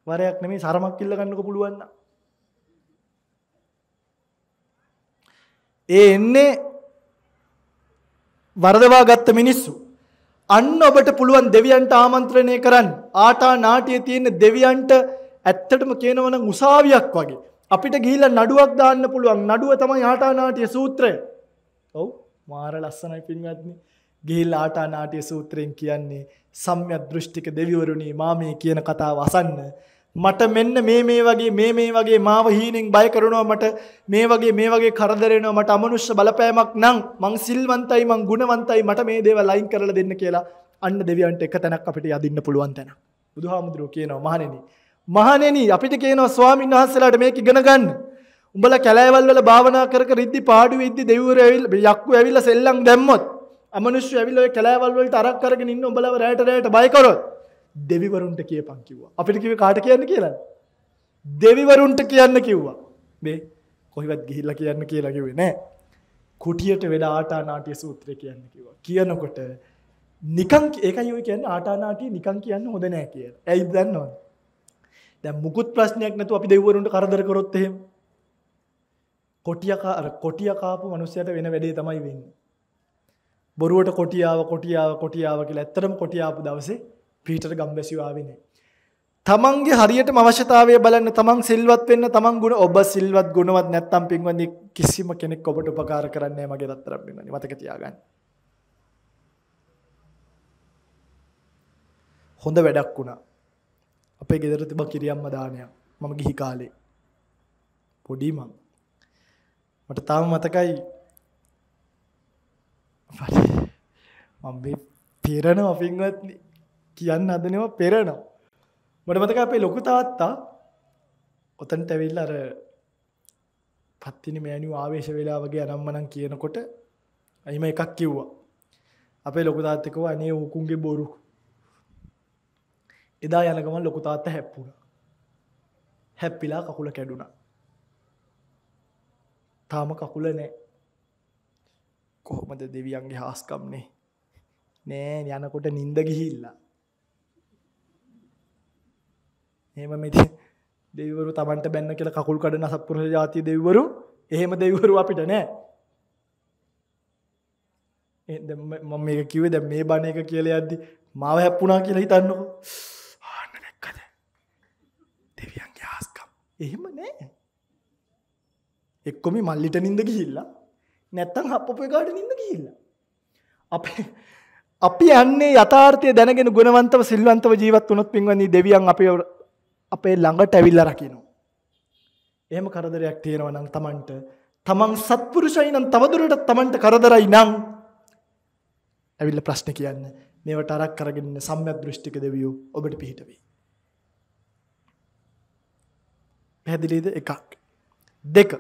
වරයක් නෙමෙයි සරමක් ඉල්ල ගන්නක පුළුවන් නම්. ඒ එන්නේ වරදවා ගත්ත මිනිස්සු අන්න ඔබට පුළුවන් දෙවියන්ට ආමන්ත්‍රණය කරන්න. ආටා නාට්‍යයේ තියෙන දෙවියන්ට ඇත්තටම කියනවා නම් උසාවියක් වගේ. අපිට ගිහිල්ලා නඩුවක් දාන්න පුළුවන්. නඩුව තමයි ආටා නාට්‍ය සූත්‍රය. ඔව් මාර ලස්සනයි පින්වත්නි. ගිහිල්ලා ආටා නාට්‍ය සූත්‍රයෙන් කියන්නේ සම්‍යක් දෘෂ්ටික දෙවිවරුනි මා මේ කියන කතාව අසන්න මට මෙන්න මේ මේ වගේ මේ මේ වගේ මාව හීනෙන් බය කරනවා මට මේ වගේ මේ වගේ කරදර වෙනවා මට අමනුෂ්‍ය බලපෑමක් නම් මං සිල්වන්තයි මං ගුණවන්තයි මට මේ දේවල් අයින් කරලා දෙන්න කියලා අන්න දෙවියන්ට එක තැනක් අපිට යදින්න පුළුවන් තැන. බුදුහාමුදුරුවෝ කියනවා මහණෙනි. මහණෙනි අපිට කියනවා ස්වාමීන් වහන්සේලාට මේක ඉගෙන ගන්න. උඹලා කැලෑවල් වල භාවනා කර කර ඉද්දි පාඩුවේ ඉද්දි දෙවිවරු ඇවිල්ලා යක්කු ඇවිල්ලා සෙල්ලම් දැම්මොත් අමනුෂ්‍ය ඇවිල්ලා ඔය කැලෑවල් වලට අරක් කරගෙන ඉන්න උඹලව රැයට රැයට බය කරොත් දෙවිවරුන්ට කියපන් කිව්වා. අපිට කිව්වේ කාට කියන්න කියලා? දෙවිවරුන්ට කියන්න කිව්වා. මේ කොහිවත් ගිහිල්ලා කියන්න කියලා කිව්වේ නෑ. කුටියට වෙඩ ආටානාටිය සූත්‍රය කියන්න කිව්වා. කියනකොට නිකන් ඒකයි ඔය කියන්නේ ආටානාටිය නිකන් කියන්න හොඳ නෑ කියලා. ඇයි දන්නවද? දැන් මුකුත් ප්‍රශ්නයක් නැතුව අපි දෙවිවරුන්ට කරදර කරොත් එහෙම කොටිය කොටිය කාපු මිනිස්සයාට වෙන වැඩේ තමයි වෙන්නේ. බොරුවට කොටියාව කොටියාව කොටියාව කියලා ඇත්තටම කොටියාපු දවසේ පිටර ගම්බැසිවාවිනේ. තමන්ගේ හරියට අවශ්‍යතාවය බලන්න තමන් සිල්වත් වෙන්න තමන් ගුණ ඔබ සිල්වත් ගුණවත් නැත්නම් පින්වන්දි කිසිම කෙනෙක් ඔබට උපකාර කරන්නේ නැහැ මගේ රත්තරන් පින්වන්දි මතක තියාගන්න. හොඳ වැඩක් වුණා. අපේ ගෙදර තිබ්බ කිරියම්ම දානයක්. මම ගිහි කාලේ. පොඩි මං. මට තාම මතකයි මම මේ පිරෙනවා පින්වත්නි. කියන්න හදනවා පෙරනවා. මට මතකයි අපේ ලොකු තාත්තා ඔතනට ඇවිල්ලා අර පත්තිනි මෑණියෝ ආවේශ වෙලා වගේ අනම්මනම් කියනකොට අයිම එකක් කිව්වා. අපේ ලොකු තාත්තා කිව්වා අනේ උකුන්ගේ බොරු. එදා යන ගමන් ලොකු තාත්තා හැප්පුණා. හැප්පිලා කකුල කැඩුනා. තාම කකුල නැහැ. කොහොමද දෙවියන්ගේ හාස්කම්නේ නෑ යනකොට නින්ද ගිහිල්ලා හෙම මෙති දෙවරු තමන්ට බැන්න කියල කකුල් කඩන සපපුරහ ජාති දෙවරු එහෙම දෙවරු අපිට නෑ මම මේ කිවේ දැ මේ බණ එක කියල අද්දි මාව හැප්පුනා කියලා හිතන්නකෝ ආන්න දැක්කද දෙවියන්ගේ ආස්කම් එහෙම නෑ එක්කොම මල්ලිට නින්ද ගිහිල්ලා නැත්තන් හප්පපු එකාට නින්ද ගිහිල්ලා අපේ අපි යන්නේ යථාර්ථය දැනගෙන ගුණවන්තව සිල්වන්තව ජීවත් වුණොත් පින්වන්නේ දෙවියන් අපේ අපේ ළඟට ඇවිල්ලා රකිනවා. එහෙම කරදරයක් තියෙනවා නම් Tamanට Taman සත්පුරුෂයි නම් තවදුරටත් Tamanට කරදරයි නම් ඇවිල්ලා ප්‍රශ්න කියන්න. මේවට අරක් කරගෙන ඉන්න සම්‍යක් දෘෂ්ටික දෙවියෝ ඔබට පිහිට වෙයි. පැහැදිලිද එකක්. දෙක.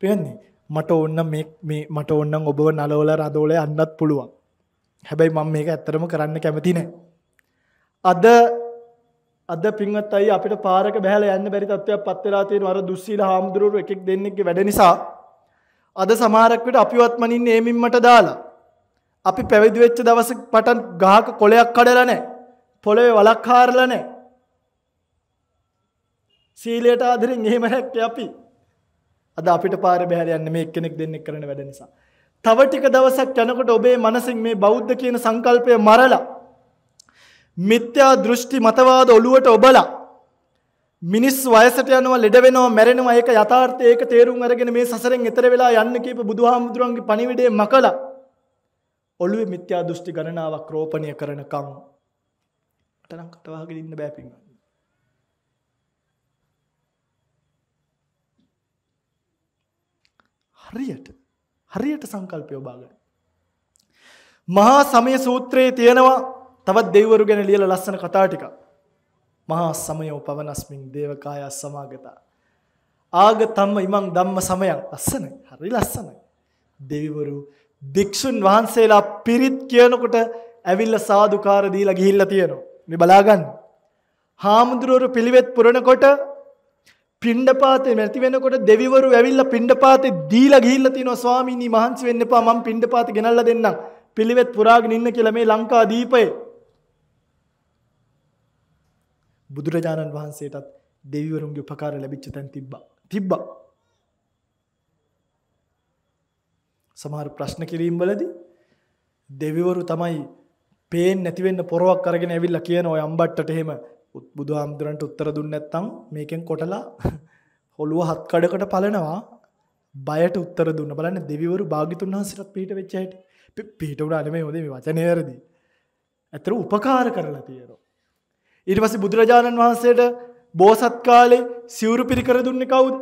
පියන්නේ මට ඕන්න මේ මේ මට ඕන්නම් ඔබව නලවල රදවල යන්නත් පුළුවන්. හැබැයි මම මේක ඇත්තටම කරන්න කැමති නෑ. අද අද පින්වත් අය අපිට පාරක බහැලා යන්න බැරි තත්ත්වයක් පත් වෙලා තියෙනවා අර දුස්සීල හාමුදුරුවෝ එකෙක් දෙන්නෙක්ගේ වැඩ නිසා අද සමහරක් විට අපිවත් මනින්නේ ඒමින්මට දාලා අපි පැවිදි වෙච්ච දවස් පටන් ගහක කොලයක් කඩලා නැහැ පොළවේ වලක් කාරලා නැහැ සීලයට ආදරෙන් එහෙම රැක්කේ අපි අද අපිට පාරේ බහැලා යන්න මේ එක්කෙනෙක් දෙන්නෙක් කරන වැඩ නිසා තව ටික දවසක් යනකොට ඔබේ මනසින් මේ බෞද්ධ කියන සංකල්පය මරලා මිත්‍යා දෘෂ්ටි මතවාද ඔළුවට ඔබලා මිනිස් වයසට යනවා ලෙඩ වෙනවා මැරෙනවා ඒක යථාර්ථය ඒක තේරුම් අරගෙන මේ සසරෙන් එතර වෙලා යන්න කියපු බුදුහාමුදුරන්ගේ පණිවිඩය මකලා ඔළුවේ මිත්‍යා දෘෂ්ටි ගණනාවක් රෝපණය කරනකම් අටනම් කටවහගෙන ඉන්න බෑ පින්වත් හරියට හරියට සංකල්පය ඔබා ගන්න මහා සමය සූත්‍රයේ තියෙනවා තවත් දෙවරු ගැන ලියල ලස්සන කතා ටික. මහා සමයෝ පවනස්මින් දේවකාය සමාගතා. ආග තම්ම ඉමං දම්ම සමයක් ලස්සන හරි ලස්සනයි. දෙවිවරු භික්‍ෂුන් වහන්සේලා පිරිත් කියනකොට ඇවිල්ල සාධකාරදීලා ගිහිල්ල තියෙනවා. මෙ බලාගන්න. හාමුදුරුවරු පිළිවෙත් පුරණකොට පිණ්ඩපාතේ නැති වෙනකොට දෙවිවරු ඇවිල්ලා පිණ්ඩපාතේ දීලා ගිහිල්ලා තිනවා ස්වාමීනි මහන්සි වෙන්න එපා මම පිණ්ඩපාත ගෙනල්ලා දෙන්නම් පිළිවෙත් පුරාගෙන ඉන්න කියලා මේ ලංකා දීපයේ බුදුරජාණන් වහන්සේටත් දෙවිවරුන්ගේ උපකාර ලැබිච්ච තැන් තිබ්බා. තිබ්බා. සමහර ප්‍රශ්න කිරීම් වලදී දෙවිවරු තමයි පේන්නේ නැති වෙන්න පොරවක් අරගෙන ඇවිල්ලා කියන ඔය අම්බට්ටට එහෙම බුදුහාමුදුරන්ට උත්තර දුන්නේ නැත්නම් මේකෙන් කොටලා ඔළුව හත් කඩකට පලනවා බයට උත්තර දුන්න බලන්න දෙවිවරු භාග්‍යතුන් වහන්සේට පිට වෙච්ච හැටි පිට උඩ අනේ මේ හොදේ මේ වචනේ වැරදි. ඇතර උපකාර කරලා තියෙනවා. ඊට පස්සේ බුදුරජාණන් වහන්සේට බෝසත් කාලේ සිවුරු පිරිකර දුන්නේ කවුද?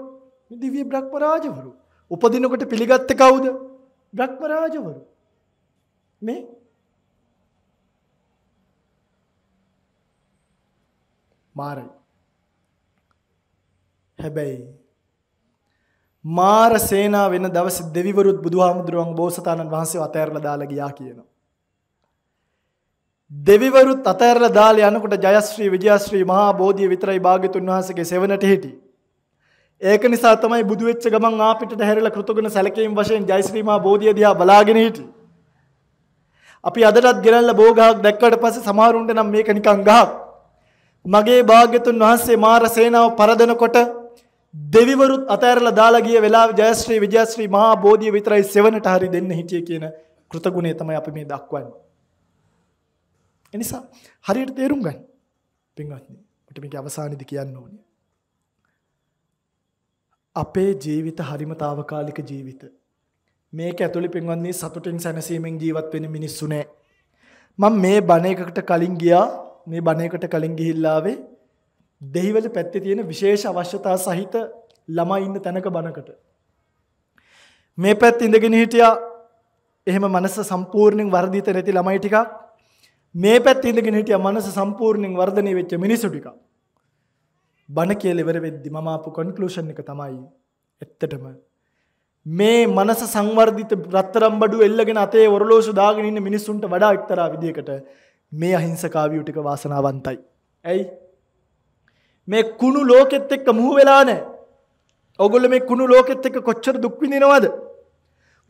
මේ දිව්‍ය බ්‍රහ්ම රාජවරු. උපදිනකොට පිළිගත්තේ කවුද? බ්‍රහ්ම රාජවරු. මේ මාරයි. හැබැයි මාර සේනා වෙන දවස් දෙවිවරුත් බුදුහාමුදුරුවන් බෝසතාණන් වහන්සේ අතෑරලා දාලා ගියා කියනවා. දෙවිවරුත් අතහැරලා දාලා යනකොට ජයශ්‍රී විජයශ්‍රී මහා බෝධිය විතරයි භාග්‍යතුන් වහන්සේගේ සෙවණට හිටි. ඒක නිසා තමයි බුදු වෙච්ච ගමන් ආපිටට හැරිලා කෘතගුණ සැලකීම් වශයෙන් ජයශ්‍රී මහා බෝධිය දිහා බලාගෙන හිටි. අපි අදටත් ගෙනල්ලා බෝගහක් දැක්කට පස්සේ සමහරුන්ට නම් මේක නිකන් ගහක්. මගේ භාග්‍යතුන් වහන්සේ මාර සේනාව පරදනකොට දෙවිවරුත් අතහැරලා දාලා ගිය වෙලාව ජයශ්‍රී විජයශ්‍රී මහා බෝධිය විතරයි සෙවණට හරි දෙන්න හිටියේ කියන කෘතගුණය තමයි අපි මේ දක්වන්නේ. ඒ නිසා හරියට තේරුම් ගන්න. පින්වත්නි, මට මේක අවසානයේදී කියන්න ඕනේ. අපේ ජීවිත හරිම తాවකාලික ජීවිත. මේක ඇතුලේ පින්වත්නි සතුටින් සැනසීමෙන් ජීවත් වෙන මිනිස්සු නෑ. මම මේ බණ එකකට කලින් ගියා. මේ බණ එකට කලින් ගිහිල්ලාවේ දෙහිවල පැත්තේ තියෙන විශේෂ අවශ්‍යතා සහිත ළමයි ඉන්න තැනක බණකට. මේ පැත්ත ඉඳගෙන හිටියා එහෙම මනස සම්පූර්ණයෙන් වර්ධිත නැති ළමයි ටිකක් මේ පැත්තේ ඉඳගෙන හිටිය මනස සම්පූර්ණයෙන් වර්ධනය වෙච්ච මිනිසු ටික. බණ කියලා ඉවර වෙද්දි මම ආපු කන්ක්ලූෂන් එක තමයි ඇත්තටම මේ මනස සංවර්ධිත රත්තරම් බඩු එල්ලගෙන අතේ ඔරලෝසු දාගෙන ඉන්න මිනිස්සුන්ට වඩා එක්තරා විදියකට මේ අහිංසකාවියු ටික වාසනාවන්තයි. ඇයි? මේ කුණු ලෝකෙත් එක්ක මුහු වෙලා නැහැ. ඔගොල්ලෝ මේ කුණු ලෝකෙත් එක්ක කොච්චර දුක් විඳිනවද?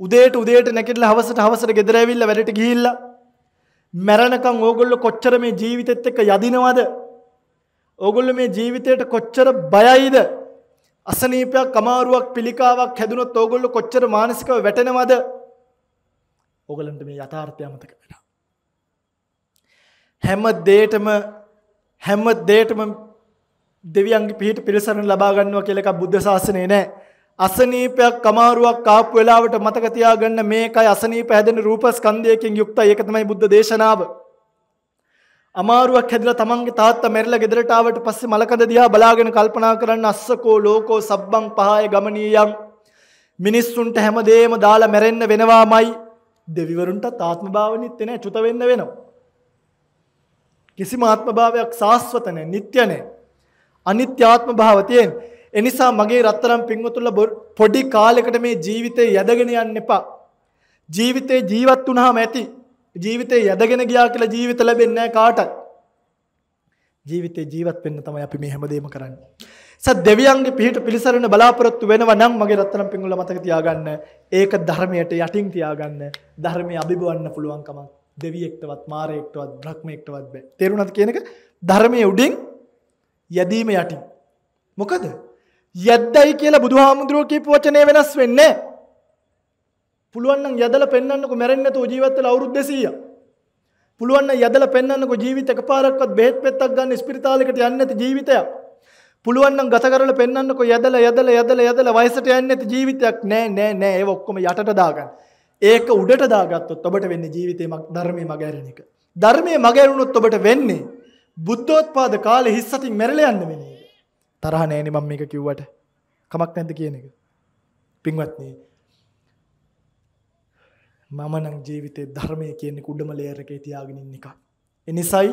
උදේට උදේට නැගිටලා හවසට හවසට ගෙදර ඇවිල්ලා වැඩට ගිහිල්ලා මැරණකම් ඕගොල්ලෝ කොච්චර මේ ජීවිතෙත් එක්ක යදිනවද? ඕගොල්ලෝ මේ ජීවිතයට කොච්චර බයයිද? අසනීපයක්, අමාරුවක්, පිළිකාවක් හැදුනොත් ඕගොල්ලෝ කොච්චර මානසිකව වැටෙනවද? ඕගලන්ට මේ යථාර්ථය මතක වෙනවා. හැම දෙයකම හැම දෙයකම දෙවියන්ගේ පිහිට පිළිසරණ ලබා ගන්නවා කියලා එකක් බුද්ධ ශාසනයේ නැහැ. අසනීපයක් අමාරුවක් ආපු වෙලාවට මතක තියාගන්න මේකයි අසනීප හැදෙන රූපස්කන්ධයකින් යුක්තයි ඒක තමයි බුද්ධ දේශනාව. අමාරුවක් හැදලා තමන්ගේ තාත්තා මැරිලා ගෙදරට ආවට පස්සේ මලකඳ දිහා බලාගෙන කල්පනා කරන්න අස්සකෝ ලෝකෝ සබ්බං පහය ගමනීයම් මිනිස්සුන්ට හැමදේම දාලා මැරෙන්න වෙනවාමයි දෙවිවරුන්ටත් ආත්ම භාවනෙත් නැහැ චුත වෙන්න වෙනවා කිසිම ආත්ම භාවයක් සාස්වත නැහැ නිට්ටය නැහැ අනිත්‍ය ආත්ම භාව තියෙන්නේ එනිසා මගේ රත්තරම් පින්වතුන්ලා පොඩි කාලයකට මේ ජීවිතේ යදගෙන යන්න එපා. ජීවිතේ ජීවත් වුණාම ඇති. ජීවිතේ යදගෙන ගියා කියලා ජීවිත ලැබෙන්නේ නැහැ කාටත්. ජීවිතේ ජීවත් වෙන්න තමයි අපි මේ හැමදේම කරන්නේ. සත් දෙවියන්ගේ පිහිට පිළිසරණ බලාපොරොත්තු වෙනවා නම් මගේ රත්තරම් පින්වල මතක තියාගන්න. ඒක ධර්මයට යටින් තියාගන්න. ධර්මයේ අභිබවන්න පුළුවන් කමක් දෙවියෙක්ටවත් මාරයෙක්ටවත් බ්‍රහ්මයෙක්ටවත් බෑ. තේරුණාද කියන එක? ධර්මයේ උඩින් යදීම යටින්. මොකද? යද්දයි කියලා බුදුහාමුදුරුවෝ කියපු වචනේ වෙනස් වෙන්නේ පුළුවන් නම් යදලා පෙන්වන්නකෝ මැරෙන්නේ නැතුව ජීවත් වෙලා අවුරුදු 200ක්. පුළුවන් නම් යදලා පෙන්වන්නකෝ ජීවිත එකපාරක්වත් බෙහෙත් පෙත්තක් ගන්න ස්පිරිතාලයකට යන්නේ නැති ජීවිතයක්. පුළුවන් නම් ගත කරලා පෙන්වන්නකෝ යදලා යදලා යදලා යදලා වයසට යන්නේ නැති ජීවිතයක් නෑ නෑ නෑ ඒව ඔක්කොම යටට දාගන්න. ඒක උඩට දාගත්තොත් ඔබට වෙන්නේ ජීවිතේ ධර්මයේ මගහැරෙන එක. ධර්මයේ මගහැරුණොත් ඔබට වෙන්නේ බුද්ධෝත්පාද කාලේ හිස්සටින් මැරෙලා යන්න වෙන්නේ. තරහ නෑනේ මම මේක කිව්වට. කමක් නැද්ද කියන එක. පින්වත්නි මම නම් ජීවිතේ ධර්මය කියන්නේ කුඩම ලේයර් එකේ තියාගෙන ඉන්න එක. ඒ නිසායි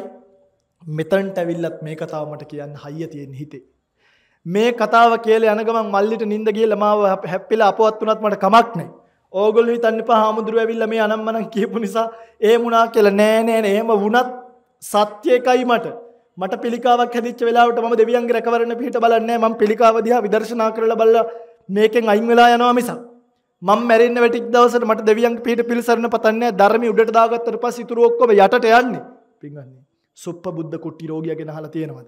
මෙතනට ඇවිල්ලත් මේ කතාව මට කියන්න හයිය තියෙන හිතේ. මේ කතාව කියලා යන ගමන් මල්ලිට නිින්ද ගිහලා මාව හැප්පිලා අපවත් වුණත් මට කමක් නැහැ. ඕගොල්ලෝ හිතන්න එපා හාමුදුරුවෝ ඇවිල්ලා මේ අනම්මනම් කියපු නිසා එහෙම වුණා කියලා නෑ නෑ නෑ එහෙම වුණත් සත්‍ය එකයි මට. මට පිළිකාවක් හැදිච්ච වෙලාවට මම දෙවියන්ගේ රැකවරණ පිහිට බලන්නේ මම පිළිකාව දිහා විදර්ශනා කරලා බලලා මේකෙන් අයින් වෙලා යනවා මිසක් මම මැරෙන්න වැටිච්ච දවසට මට දෙවියන්ගේ පිහිට පිළිසරණ පතන්නේ ධර්මයේ උඩට දාගත්තට පස්සේ ඉතුරු ඔක්කොම යටට යන්නේ පින්වන්නේ සුප්ප බුද්ධ කුට්ටි රෝගියා ගැන අහලා තියෙනවද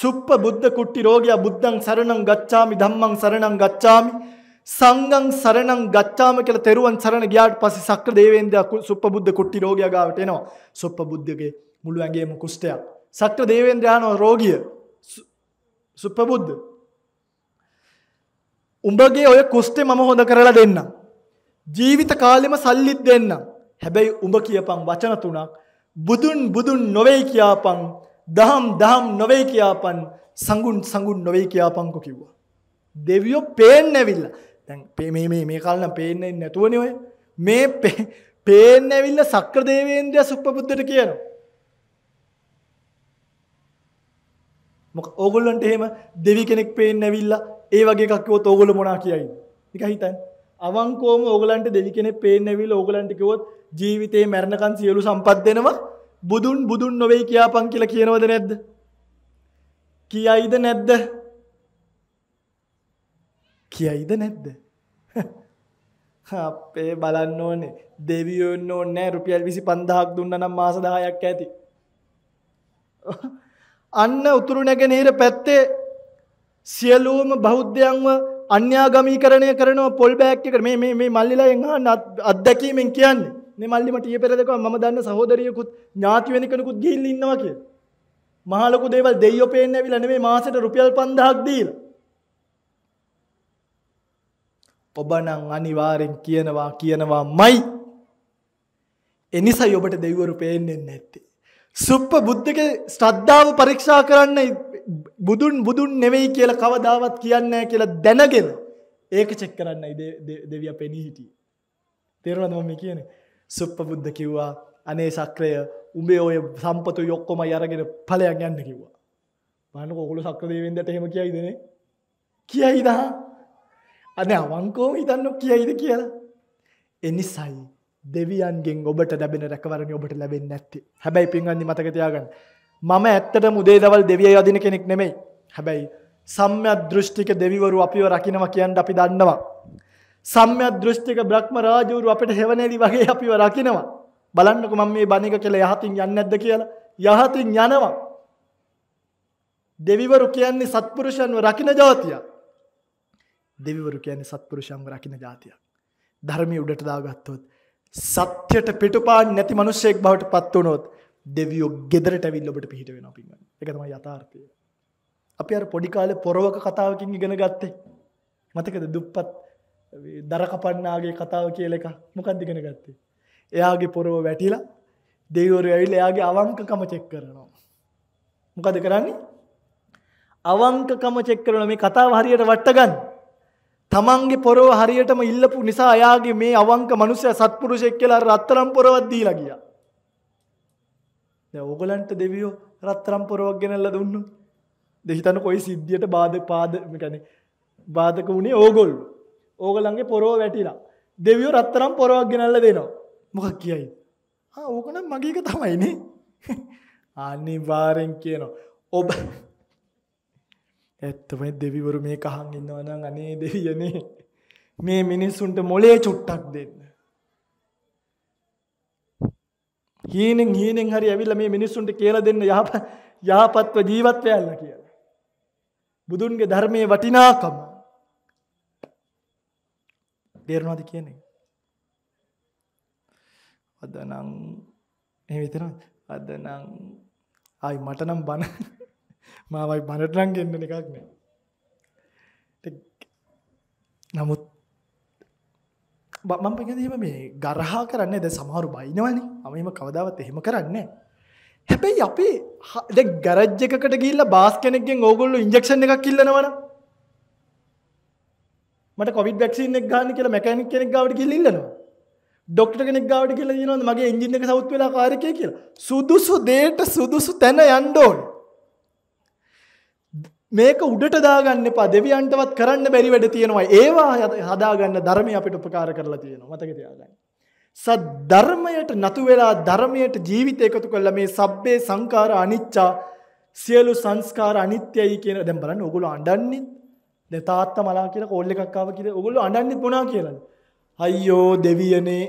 සුප්ප බුද්ධ කුට්ටි රෝගියා බුද්ධං සරණං ගච්ඡාමි ධම්මං සරණං ගච්ඡාමි සංඝං සරණං ගච්ඡාම කියලා තෙරුවන් සරණ ගියාට පස්සේ සක්‍ර දේවේන්ද්‍රයා සුප්ප බුද්ධ කුට්ටි රෝගියා ගාවට එනවා සුප්ප බුද්ධගේ මුළු ඇඟේම කුෂ්ඨයක් සක්‍ර දේවේන්ද්‍රයානෝ රෝගිය සුප්‍රබුද්ධ උඹගේ ඔය කුෂ්ඨේ මම හොඳ කරලා දෙන්න ජීවිත කාලෙම සල්ලිත් දෙන්න හැබැයි උඹ කියපන් වචන තුනක් බුදුන් බුදුන් නොවේයි කියාපන් දහම් දහම් නොවේයි කියාපන් සංගුන් සංගුන් නොවේයි කියාපන්කෝ කිව්වා දෙවියෝ පේන්න ඇවිල්ලා දැන් මේ මේ මේ කාලේ නම් පේන්නේ නැතුවනේ ඔය මේ පේන්න ඇවිල්ලා සක්‍ර දේවේන්ද්‍රයා සුප්‍රබුද්ධට කියනවා මොක ඕගොල්ලන්ට එහෙම දෙවි කෙනෙක් පේන්න ඇවිල්ලා ඒ වගේ එකක් කිව්වොත් ඕගොල්ලෝ මොනා කියයිද? නිකන් හිතන්න. අවංකවම ඕගොල්ලන්ට දෙවි කෙනෙක් පේන්න ඇවිල්ලා ඕගොල්ලන්ට කිව්වොත් ජීවිතේ මරණකන් සියලු සම්පත් දෙනවා බුදුන් බුදුන් නොවේ කියාපන් කියලා කියනවද නැද්ද? කියයිද නැද්ද? කියයිද නැද්ද? අපේ බලන්න ඕනේ දෙවියෝ ඉන්න ඕනේ රුපියල් 25000ක් දුන්නා නම් මාස 10ක් ඇති. අන්න උතුරු නැගෙනහිර පැත්තේ සියලුම බෞද්ධයන්ව අන්‍යාගමීකරණය කරනවා පොල් බෑග් එකට මේ මේ මේ මල්ලිලාෙන් අහන්න අත්දැකීමෙන් කියන්නේ මේ මල්ලි මට ඊපෙර දෙකව මම දන්න සහෝදරියකුත් ඥාති වෙන කෙනෙකුත් ගිහින් ඉන්නවා කියලා මහ ලොකු දේවල් දෙයියෝ පේන්න ඇවිල්ලා නෙමෙයි මාසෙට රුපියල් 5000ක් දීලා ඔබ නම් අනිවාර්යෙන් කියනවා කියනවාමයි එනිසයි ඔබට දෙවිවරු පේන්නේ නැත්තේ සුප්ප බුද්ධගේ ශ්‍රද්ධාව පරීක්ෂා කරන්න බුදුන් බුදුන් නෙවෙයි කියලා කවදාවත් කියන්න කියලා දැනගෙන ඒක චෙක් කරන්නයි දෙවිය පෙනී හිටිය. තේරවද මම කියන සුප්ප බුද්ධ කිව්වා අනේ සක්‍රය උඹේ ඔය සම්පතු යොක්කොම අරගෙන ඵලයක් යන්න කිව්වා. බලන්න කොගොල්ලෝ සක්‍ර දෙවියන්දට එහෙම කියයිද නේ? කියයිද? අනේ අවංකෝම හිතන්න කියයිද කියලා. එනිසයි දෙවියන්ගෙන් ඔබට ලැබෙන රැකවරණය ඔබට ලැබෙන්නේ නැති. හැබැයි පින්වන්දි මතක තියාගන්න. මම ඇත්තටම උදේ දවල් දෙවියෝ යදින කෙනෙක් නෙමෙයි. හැබැයි සම්‍යක් දෘෂ්ටික දෙවිවරු අපිව රකිනවා කියන්න අපි දන්නවා. සම්‍යක් දෘෂ්ටික බ්‍රහ්ම රාජවරු අපිට හෙවණේලි වගේ අපිව රකිනවා. බලන්නකො මම මේ බණ එක කියලා යහතින් යන්නේ නැද්ද කියලා. යහතින් යනවා. දෙවිවරු කියන්නේ සත්පුරුෂයන්ව රකින જાතිය. දෙවිවරු කියන්නේ සත්පුරුෂයන්ව රකින જાතිය. ධර්මයේ උඩට දාගත්තොත් සත්‍යයට පිටුපාන් නැති මිනිස්සෙක් බවට පත් වුණොත් දෙවියෝ ගෙදරට ඇවිල්ලා ඔබට පිහිට වෙනවා පින්වත්නි. ඒක තමයි යථාර්ථය. අපි අර පොඩි කාලේ පොරවක කතාවකින් ඉගෙන ගත්තේ. මතකද දුප්පත් දර කපන්නාගේ කතාව කියලා එකක්. මොකක්ද ඉගෙන ගත්තේ? එයාගේ පොරව වැටිලා දෙවිවරු ඇවිල්ලා එයාගේ අවංකකම චෙක් කරනවා. මොකද කරන්නේ? අවංකකම චෙක් කරන මේ කතාව හරියට වට ගන්න. තමන්ගේ පොරව හරියටම ඉල්ලපු නිසා අයාගේ මේ අවංක මනුස්සය සත්පුරුෂෙක් කියලා රත්තරම් පොරවක් දීලා ගියා. දැන් ඕගලන්ට දෙවියෝ රත්තරම් පොරවක් ගෙනල්ලා දුන්නොත් දෙහිතන කොයි සිද්ධියට බාධක පාද يعني බාධක වුණේ ඕගොල්ලෝ. ඕගලන්ගේ පොරව වැටිලා. දෙවියෝ රත්තරම් පොරවක් ගෙනල්ලා දෙනවා. මොකක් කියයි? ආ ඕක නම් මගේ එක තමයි නේ. අනිවාර්යෙන් කියනවා. ඔබ ඇත්තමයි දෙවිවරු මේක අහන් ඉන්නවා නම් අනේ දෙවියනේ මේ මිනිස්සුන්ට මොලේ චුට්ටක් දෙන්න. හීනෙන් හීනෙන් හරි ඇවිල්ලා මේ මිනිස්සුන්ට කියලා දෙන්න යහපත්ව ජීවත් වෙන්න කියලා. බුදුන්ගේ ධර්මයේ වටිනාකම තේරෙනවද කියන්නේ? අද නම් එහෙම හිතනවා අද නම් ආයි මට නම් බන මාවයි බනට නම් ගෙන්න එකක් නෑ. නමුත් මම පිකදීම මේ ගරහා කරන්නේ ද සමහරු බයිනවනේ. මම එහෙම කවදාවත් එහෙම කරන්නේ හැබැයි අපි දැන් ගරජ් එකකට ගිහිල්ලා බාස් කෙනෙක්ගෙන් ඕගොල්ලෝ ඉන්ජෙක්ෂන් එකක් ඉල්ලනවනම් මට කොවිඩ් වැක්සින් එකක් ගන්න කියලා මෙකැනික් කෙනෙක් ගාවට ගිහිල්ලා ඉල්ලනවා. ඩොක්ටර් කෙනෙක් ගාවට කියලා දිනනවාද මගේ එන්ජින් එක සවුත් වෙලා කාර් එකේ කියලා. සුදුසු දෙයට සුදුසු තැන යන්න ඕනේ. මේක උඩට දාගන්න එපා දෙවියන්ටවත් කරන්න බැරි වැඩ තියෙනවා. ඒවා හදාගන්න ධර්මය අපිට උපකාර කරලා තියෙනවා. මතක තියාගන්න. සත් ධර්මයට නතු වෙලා ධර්මයට ජීවිතය එකතු කළා මේ සබ්බේ සංඛාර අනිච්චා සියලු සංස්කාර අනිත්‍යයි කියන දැන් බලන්න ඔයගොල්ලෝ අඬන්නේ දැන් තාත්තා මලා කියලා කෝල් එකක් ආව කියලා ඔයගොල්ලෝ අඬන්නේ මොනා කියලාද අයියෝ දෙවියනේ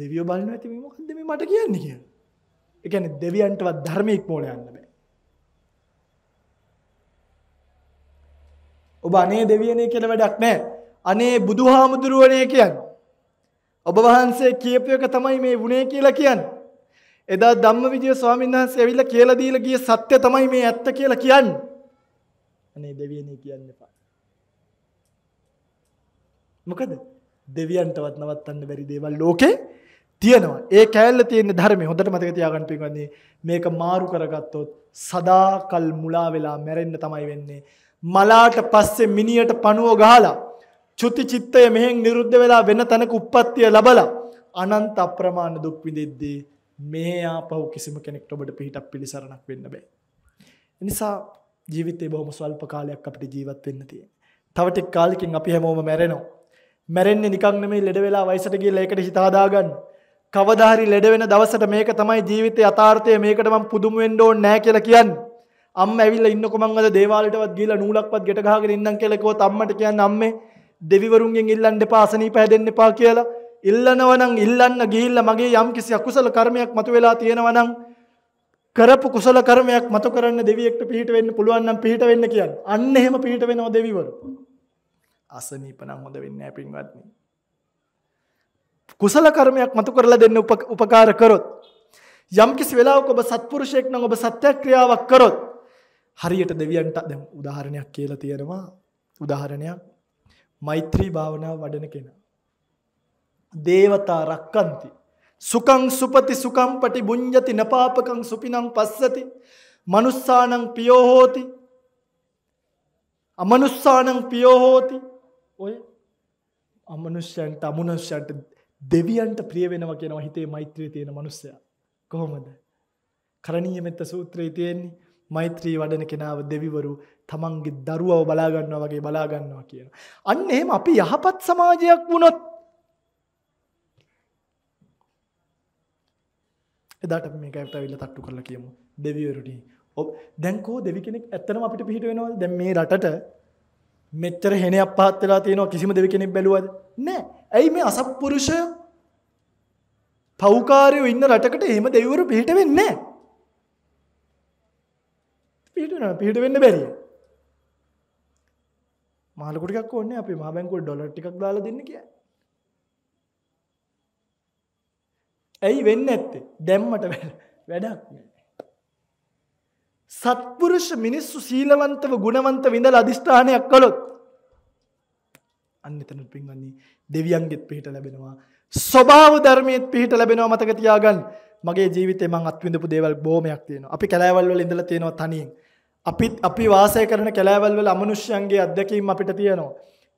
දෙවියෝ බලනවා ඇති මේ මොකද්ද මේ මට කියන්නේ කියලා ඒ කියන්නේ දෙවියන්ටවත් ධර්මයක් මොල යන්න බෑ ඔබ අනේ දෙවියනේ කියලා වැඩක් නැහැ. අනේ බුදුහාමුදුරුවනේ කියන්නේ. ඔබ වහන්සේ කියපු එක තමයි මේ වුණේ කියලා කියන්නේ. එදා ධම්මවිජය ස්වාමීන් වහන්සේ ඇවිල්ලා කියලා දීලා ගිය සත්‍ය තමයි මේ ඇත්ත කියලා කියන්නේ. අනේ දෙවියනේ කියන්න එපා. මොකද දෙවියන්ටවත් නවත්තන්න බැරි දේවල් ලෝකේ තියෙනවා. ඒ කෑල්ල තියෙන ධර්මයේ හොඳට මතක තියාගන්න පින්වත්නි මේක මාරු කරගත්තොත් සදාකල් මුලා වෙලා මැරෙන්න තමයි වෙන්නේ. මලාට පස්සේ මිනියට පණුව ගහලා චුති චිත්තය මෙහෙන් නිරුද්ධ වෙලා වෙන තැනක උප්පත්තිය ලබලා අනන්ත අප්‍රමාණ දුක් විඳෙද්දී මේ ආපහු කිසිම කෙනෙක්ට ඔබට පිහිටක් පිළිසරණක් වෙන්න බෑ. නිසා ජීවිතේ බොහොම ස්වල්ප කාලයක් අපිට ජීවත් වෙන්න තියෙන. තව ටික කාලෙකින් අපි හැමෝම මැරෙනවා. මැරෙන්නේ නිකන් නෙමෙයි ලෙඩ වෙලා වයසට ගිහලා ඒකට හිත හදාගන්න. කවදා හරි ලෙඩ වෙන දවසට මේක තමයි ජීවිතේ යථාර්ථය මේකට මම පුදුම වෙන්න ඕනේ නැහැ කියලා කියන්නේ. අම්ම ඇවිල්ලා ඉන්නකො මං අද දේවාලෙටවත් ගිහලා නූලක්වත් ගැට ගහගෙන ඉන්නම් කියලා කිව්වොත් අම්මට කියන්නේ අම්මේ දෙවිවරුන්ගෙන් ඉල්ලන්න එපා අසනීප හැදෙන්න එපා කියලා. ඉල්ලනවා නම් ඉල්ලන්න ගිහිල්ලා මගේ යම්කිසි අකුසල කර්මයක් මතුවලා තියෙනවා නම් කරපු කුසල කර්මයක් මතු කරන්න දෙවියෙක්ට පිහිට වෙන්න පුළුවන් නම් පිහිට වෙන්න කියන්නේ. අන්න එහෙම පිහිට වෙනව දෙවිවරු. අසනීප නම් හොඳ වෙන්නේ නැහැ පින්වත්නි. කුසල කර්මයක් මතු කරලා දෙන්න උපකාර කරොත් යම් කිසි වෙලාවක ඔබ සත්පුරුෂයෙක් නම් ඔබ සත්‍යක්‍රියාවක් කරොත් හරියට දෙවියන්ට දැන් උදාහරණයක් කියලා තියෙනවා උදාහරණයක් මෛත්‍රී භාවනාව වඩන කෙනා. දේවතා රක්කන්ති සුකං සුපති සුකම්පටි බුඤ්ජති නපාපකං සුපිනං පස්සති මනුස්සානං පියෝ හෝති අමනුස්සානං පියෝ හෝති ඔය අමනුෂ්‍යයන්ට අමනුෂ්‍යයන්ට දෙවියන්ට ප්‍රිය වෙනවා කියනවා හිතේ මෛත්‍රිය තියෙන මනුස්සයා කොහොමද කරණීය මෙත්ත සූත්‍රයේ තියෙන්නේ මෛත්‍රී වඩන කෙනාව දෙවිවරු තමන්ගේ දරුවව බලාගන්නවා වගේ බලාගන්නවා කියන. අන්න එහෙම අපි යහපත් සමාජයක් වුණොත් එදාට අපි මේකට ඇවිල්ලා තට්ටු කරලා කියමු. දෙවිවරුනි, ඔබ දැන් කෝ දෙවි කෙනෙක් ඇත්තටම අපිට පිහිට වෙනවද? දැන් මේ රටට මෙච්චර හෙනයක් පහත් වෙලා තියෙනවා කිසිම දෙවි කෙනෙක් බැලුවද? නෑ. ඇයි මේ අසත්පුරුෂ පෞකාරයෝ ඉන්න රටකට එහෙම දෙවිවරු පිහිට වෙන්නේ නැහැ. පිහිට වෙන්න බැරිය. මාළු ටිකක් ඕනේ අපි මහා බැංකුවේ ඩොලර් ටිකක් දාලා දෙන්න කියන්නේ. ඇයි වෙන්නේ නැත්තේ? දැම්මට වැඩක් නෑ. සත්පුරුෂ මිනිස්සු සීලවන්තව ගුණවන්ත විඳලා අදිෂ්ඨානයක් කළොත් අන්න එතන පින්වන්නේ දෙවියන්ගෙත් පිහිට ලැබෙනවා. ස්වභාව ධර්මයේත් පිහිට ලැබෙනවා මතක තියාගන්න. මගේ ජීවිතේ මං අත්විඳපු දේවල් බොහොමයක් තියෙනවා. අපි කැලෑවල් වල ඉඳලා තියෙනවා තනියෙන්. අපිත් අපි වාසය කරන කැලෑවල් වල අමනුෂ්‍යයන්ගේ අත්දැකීම් අපිට තියෙනවා.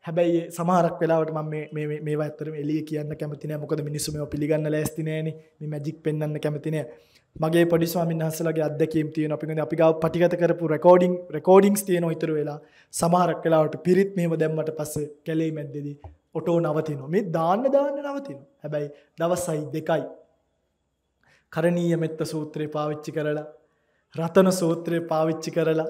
හැබැයි සමහරක් වෙලාවට මම මේ මේ මේවා ඇත්තටම එළිය කියන්න කැමති නෑ. මොකද මිනිස්සු මේව පිළිගන්න ලෑස්ති නෑනේ. මේ මැජික් පෙන්වන්න කැමති නෑ. මගේ පොඩි ස්වාමීන් වහන්සේලාගේ අත්දැකීම් තියෙනවා. අපි අපි ගාව පටිගත කරපු රෙකෝඩින් රෙකෝඩින්ග්ස් තියෙනවා ඊතර වෙලා. සමහරක් වෙලාවට පිරිත් මේව දැම්මට පස්සේ කැලේ මැද්දේදී ඔටෝ නවතිනවා. මේ දාන්න දාන්න නවතිනවා. හැබැයි දවසයි දෙකයි කරණීය මෙත්ත සූත්‍රය පාවිච්චි කරලා රතන සූත්‍රය පාවිච්චි කරලා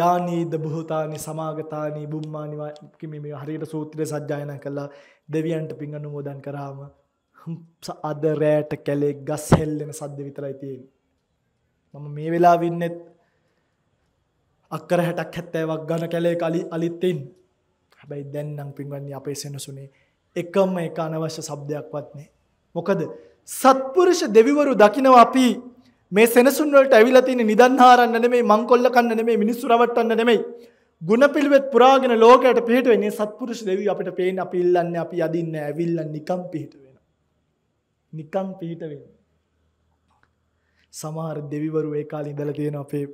යානීද බොහෝතානි සමාගතානි බුම්මානිවා කිමි මේ හරියට සූත්‍රය සජ්ජායනා කළා දෙවියන්ට පින් අනුමෝදන් කරාම අද රැට කැලේ ගස් හෙල්ලෙන සද්ද විතරයි තියෙන්නේ. මම මේ වෙලාවේ ඉන්නෙත් අක්කර 60ක් 70ක් ගන්න කැලේ කලි අලිත් ඉන්නේ. හැබැයි දැන් නම් පින්වත්නි අපේ සෙනසුනේ එකම එක අනවශ්‍ය શબ્දයක්වත් නැහැ. මොකද සත්පුරුෂ දෙවිවරු දකිනවා අපි මේ සෙනසුන් වලට ඇවිල්ලා තියෙන නිදන් හරන්න නෙමෙයි මංකොල්ල කන්න නෙමෙයි මිනිස්සු රවට්ටන්න නෙමෙයි ಗುಣපිළිවෙත් පුරාගෙන ලෝකයට පිහිට වෙන්නේ සත්පුරුෂ දෙවියෝ අපිට පේන්නේ අපි ඉල්ලන්නේ අපි යදින්නේ ඇවිල්ලා නිකම් පිහිට වෙනවා. නිකම් පිහිට වෙනවා. සමහර දෙවිවරු ඒ කාලේ ඉඳලා තියෙන අපේ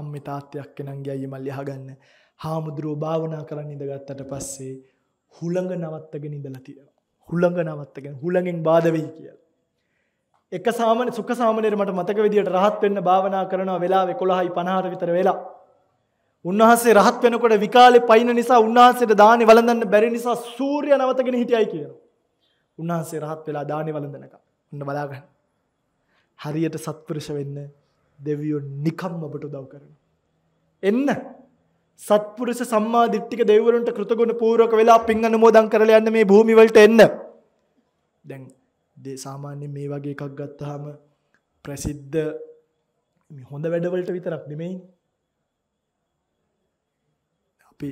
අම්මේ තාත්තයක් කෙනන්ගේ අයියේ මල්ලි අහගන්න හාමුදුරුවෝ භාවනා කරන්න ඉඳගත්තට පස්සේ හුළඟ නවත්තගෙන ඉඳලා තියෙනවා. හුළඟ නවත්තගෙන හුළඟෙන් බාධා වෙයි කියලා. එක සාමන සුඛ සාමනීර මට මතක විදියට රහත් වෙන්න භාවනා කරනවා වෙලාව 11යි 50ට විතර වෙලා. උන්වහන්සේ රහත් වෙනකොට විකාලේ පයින් නිසා උන්වහන්සේට දානි වළඳන්න බැරි නිසා සූර්යයා නවතගෙන හිටියයි කියනවා. උන්වහන්සේ රහත් වෙලා දානි වළඳනකම්. ඔන්න බලා ගන්න. හරියට සත්පුරුෂ වෙන්න දෙවියෝ නිකම්ම ඔබට උදව් කරනවා. එන්න සත්පුරුෂ සම්මා දිට්ඨික දෙවිවරුන්ට කෘතගුණ පූර්වක වෙලා පින් අනුමෝදන් කරලා යන්න මේ භූමිය වලට එන්න. දැන් සාමාන්‍ය මේ වගේ එකක් ගත්තහම ප්‍රසිද්ධ හොඳ වැඩවලට විතරක් නෙමෙයි අපි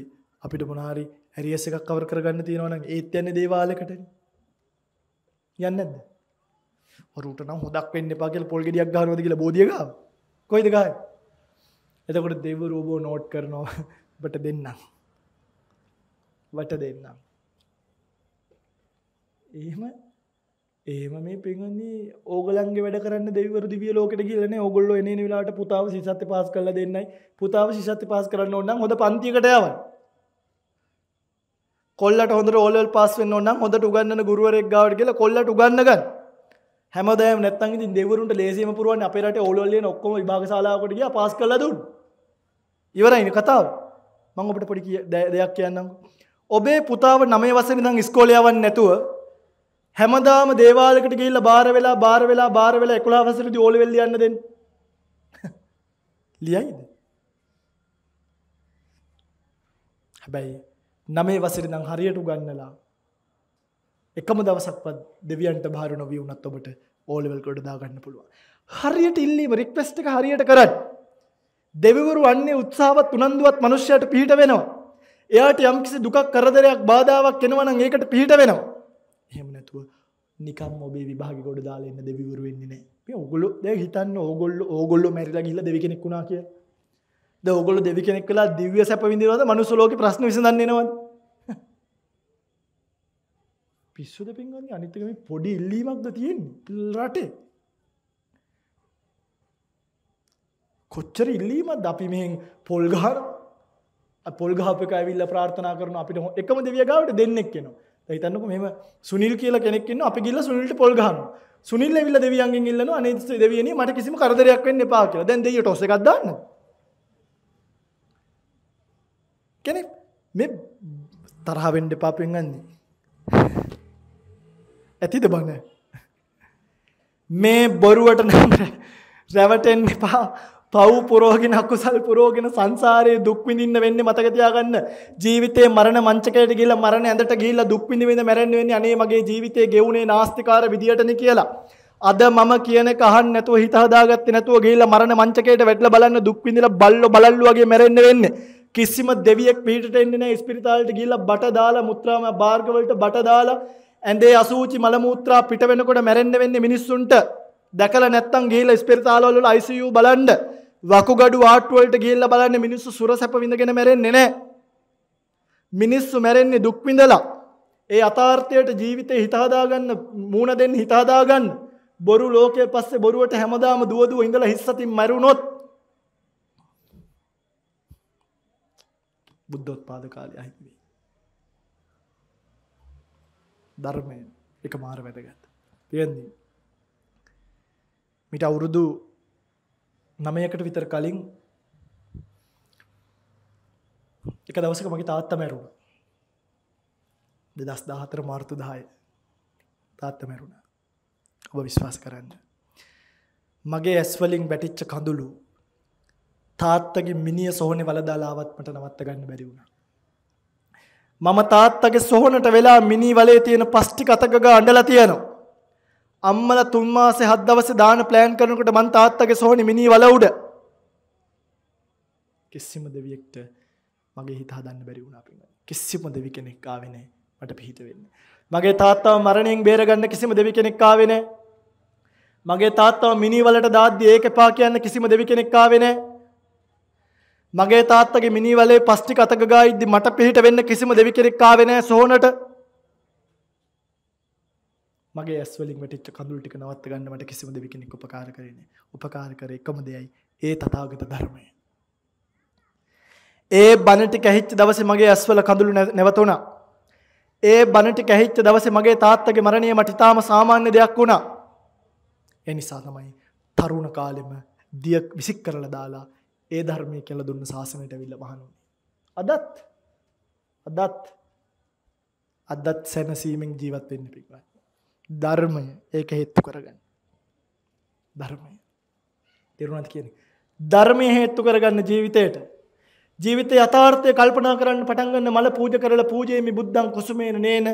අපිට මොනහරි ඇරියස් එකක් කවර් කරගන්න තියෙනවා නම් ඒත් යන්නේ දේවාලයකට යන්නේ නැද්ද හොරුට නම් හොදක් වෙන්න එපා කියලා පොල් ගෙඩියක් ගන්නවද කියලා බෝධිය ගාව කොයිද ගාවේ එතකොට දෙව රෝබෝ නෝට් කරනවා බට දෙන්නම් වට දෙන්නම් එහෙම ඒම මේ පෙන්න්නේ ඕගලන්ගේ වැඩ කරන්න දෙවර දිවිය ලෝකට කියලන ඔගොල්ල එන වෙලාට පුතාව සිසත්ත පස් කල දෙන්නයි පුතාව සිසත්ත පස් කරන්න ඔන්නම් හොඳ පන්තිකටයව කොල්ලට හොඳ ඕලල් පස් වන්න ඔන්නම් හොඳට උගන්න ගුරුවරෙක් ගවට කියලා කොල්ලට උගන්නගන්න හැමදෑම නැත්තන් ඉතින් දෙවරුන්ට ලේසිම පුරුවන් අපේරට ඕලල්ලෙන් ඔක්කොම විභාගශලාකට ගිය පස් කළ දුන් ඉවරයින කතාව මං ඔපට පොඩි දෙයක් කියන්නම් ඔබේ පුතාව නමේ වසන ඉඳං ස්කෝලයාවන් නැතුව හැමදාම දේවාලකට ගිහිල්ලා බාර වෙලා බාර වෙලා බාර වෙලා 11 වසරේදී ඕලෙවල් ලියන්න දෙන්න. ලියයිද? හැබැයි 9 වසරේ නම් හරියට උගන්නලා එකම දවසක්වත් දෙවියන්ට බාර නොවිය වුණත් ඔබට ඕලෙවල් කොට දාගන්න පුළුවන්. හරියට ඉල්ලීම රික්වෙස්ට් එක හරියට කරන්න. දෙවිවරු අන්නේ උත්සාහවත් උනන්දුවත් මිනිස්සයාට පිහිට වෙනවා. එයාට යම්කිසි දුකක් කරදරයක් බාධාවක් එනවා නම් ඒකට පිහිට වෙනවා. හෙම නැතුව නිකම් ඔබේ විභාග ගොඩ දාලන්න දෙවිවරු වෙන්නේ නෑ ඔගොල ද හිතන්න ඕගොල්ල ඕගොල්ල මැරිලා ගිල්ල දෙවි කෙනෙක් වුණා කිය ද ඔගොල දෙවි කෙනෙක් කලා දිව්‍ය සැප විඳරවද මනුසුලෝක ප්‍රශ්න විසඳන්නේනවද පිස්සුද පින්ගන්නේ අනිතකම පොඩි ඉල්ලීමක්ද තියෙන් රටේ කොච්චර ඉල්ලීමත් අපි මෙහෙන් පොල්ගහර පොල්ගහපක ඇවිල්ල ප්‍රාර්ථනා කරන අපිට එකම දෙවිය ගාවට දෙන්නෙක් කෙනවා හිතන්නක මෙම සුනිල් කියල කෙනෙක්න්න අපි ගිල්ල සුනිල්ට පොල් ගහන්න සුනිල් ඇවිල්ල දෙවියන්ගෙන් ඉල්ලන අනේ දෙවියන මට කිසිම කරදරයක් වෙන්න එපා කියලා දැන් දෙයිය ටොස් එකක් දාන්න කෙනෙක් මේ තරහ වෙන්න එපා පෙන්වන්නේ ඇතිද බන මේ බොරුවට නම් රැවටෙන්න එපා පව් පුරෝගෙන අකුසල් පුරෝගෙන සංසාරයේ දුක් විඳින්න වෙන්නේ මතක තියාගන්න. ජීවිතේ මරණ මංචකයට ගිහිල්ලා මරණ ඇඳට ගිහිල්ලා දුක් විඳ විඳ මැරෙන්න වෙන්නේ අනේ මගේ ජීවිතේ ගෙවුනේ නාස්තිකාර විදියටනේ කියලා. අද මම කියන කහන් නැතුව හිත හදාගත්තේ නැතුව ගිහිල්ලා මරණ මංචකයට වැටලා බලන්න දුක් විඳිලා බල්ලෝ බලල්ලු වගේ මැරෙන්න වෙන්නේ. කිසිම දෙවියෙක් පිටට එන්නේ නැහැ ස්පිරිතාලෙට ගිහිල්ලා බට දාලා මුත්‍රාම බාර්ග වලට බට දාලා ඇඳේ අසූචි මල මුත්‍රා පිට වෙනකොට මැරෙන්න වෙන්නේ මිනිස්සුන්ට. දැකලා නැත්තම් ගිහිල්ලා ස්පිරිතාලවල ICU බලන්න. වකුගඩු ආට්වලට ගිහිල්ලා බලන්න මිනිස්සු සුර සැප විඳගෙන මැරෙන්නේ නැහැ. මිනිස්සු මැරෙන්නේ දුක් විඳලා. ඒ අතාර්ථයට ජීවිතේ හිත හදාගන්න, මූණ දෙන්න හිත හදාගන්න. බොරු ලෝකයේ පස්සේ බොරුවට හැමදාම දුව දුව ඉඳලා හිස්සතින් මැරුණොත් බුද්ධෝත්පාද කාලය අහිමි වෙයි. ධර්මය එකමාර වැදගත්. තේන්නේ. මිට අවුරුදු නමයකට විතර කලින් එක දවසක මගේ තාත්තා මැරුණ දෙදස් දාහතර මාර්තු දාය තාත්ත මැරුණ ඔබ විශ්වාස කරන්න මගේ ඇස්වලින් වැටිච්ච කඳුළු තාත්තගේ මිනිිය සොහනි වලදාලාවත්මට නවත්ත ගන්න බැරිවුණ මම තාත්තගේ සොහනට වෙලා මිනි වලේ තියෙන පස්්ටි කතක අඩල තියනවා අම්මලා තුන් මාසේ හත් දවසේ දාන ප්ලෑන් කරනකොට මං තාත්තගේ සෝනි මිනි වල උඩ කිසිම දෙවියෙක්ට මගේ හිත හදන්න බැරි වුණා පින්වත්නි. කිසිම දෙවි කෙනෙක් ආවේ නැහැ මට පිහිට වෙන්න. මගේ තාත්තාව මරණයෙන් බේරගන්න කිසිම දෙවි කෙනෙක් ආවේ නැහැ. මගේ තාත්තාව මිනි වලට දාද්දි ඒක එපා කියන්න කිසිම දෙවි කෙනෙක් ආවේ නැහැ. මගේ තාත්තගේ මිනි වලේ පස්ටි කතක ගා ඉද්දි මට පිහිට වෙන්න කිසිම දෙවි කෙනෙක් ආවේ නැහැ සෝනට. මගේ ඇස්වලින් වැටිච්ච කඳුල් ටික නවත්ත ගන්න මට කිසිම දෙවි කෙනෙක් උපකාර කරන්නේ. උපකාර කර එකම දෙයයි ඒ තථාගත ධර්මය. ඒ බණ ටික ඇහිච්ච දවසේ මගේ ඇස්වල කඳුළු නැවතුණා. ඒ බණ ටික ඇහිච්ච දවසේ මගේ තාත්තගේ මරණය මට ඉතාම සාමාන්‍ය දෙයක් වුණා. ඒ නිසා තමයි තරුණ කාලෙම දිය විසික් කරලා දාලා ඒ ධර්මය කියලා දුන්න ශාසනයට ඇවිල්ලා වහනුනේ. අදත් අදත් අදත් සැනසීමෙන් ජීවත් වෙන්න පිටවත්. ධර්මය ඒක හේතු කරගන්න. ධර්මය. තේරුණාද කියන්නේ? ධර්මය හේතු කරගන්න ජීවිතයට. ජීවිත යථාර්ථය කල්පනා කරන්න පටන් ගන්න මල පූජා කරලා පූජේමි බුද්ධං කුසුමේන නේන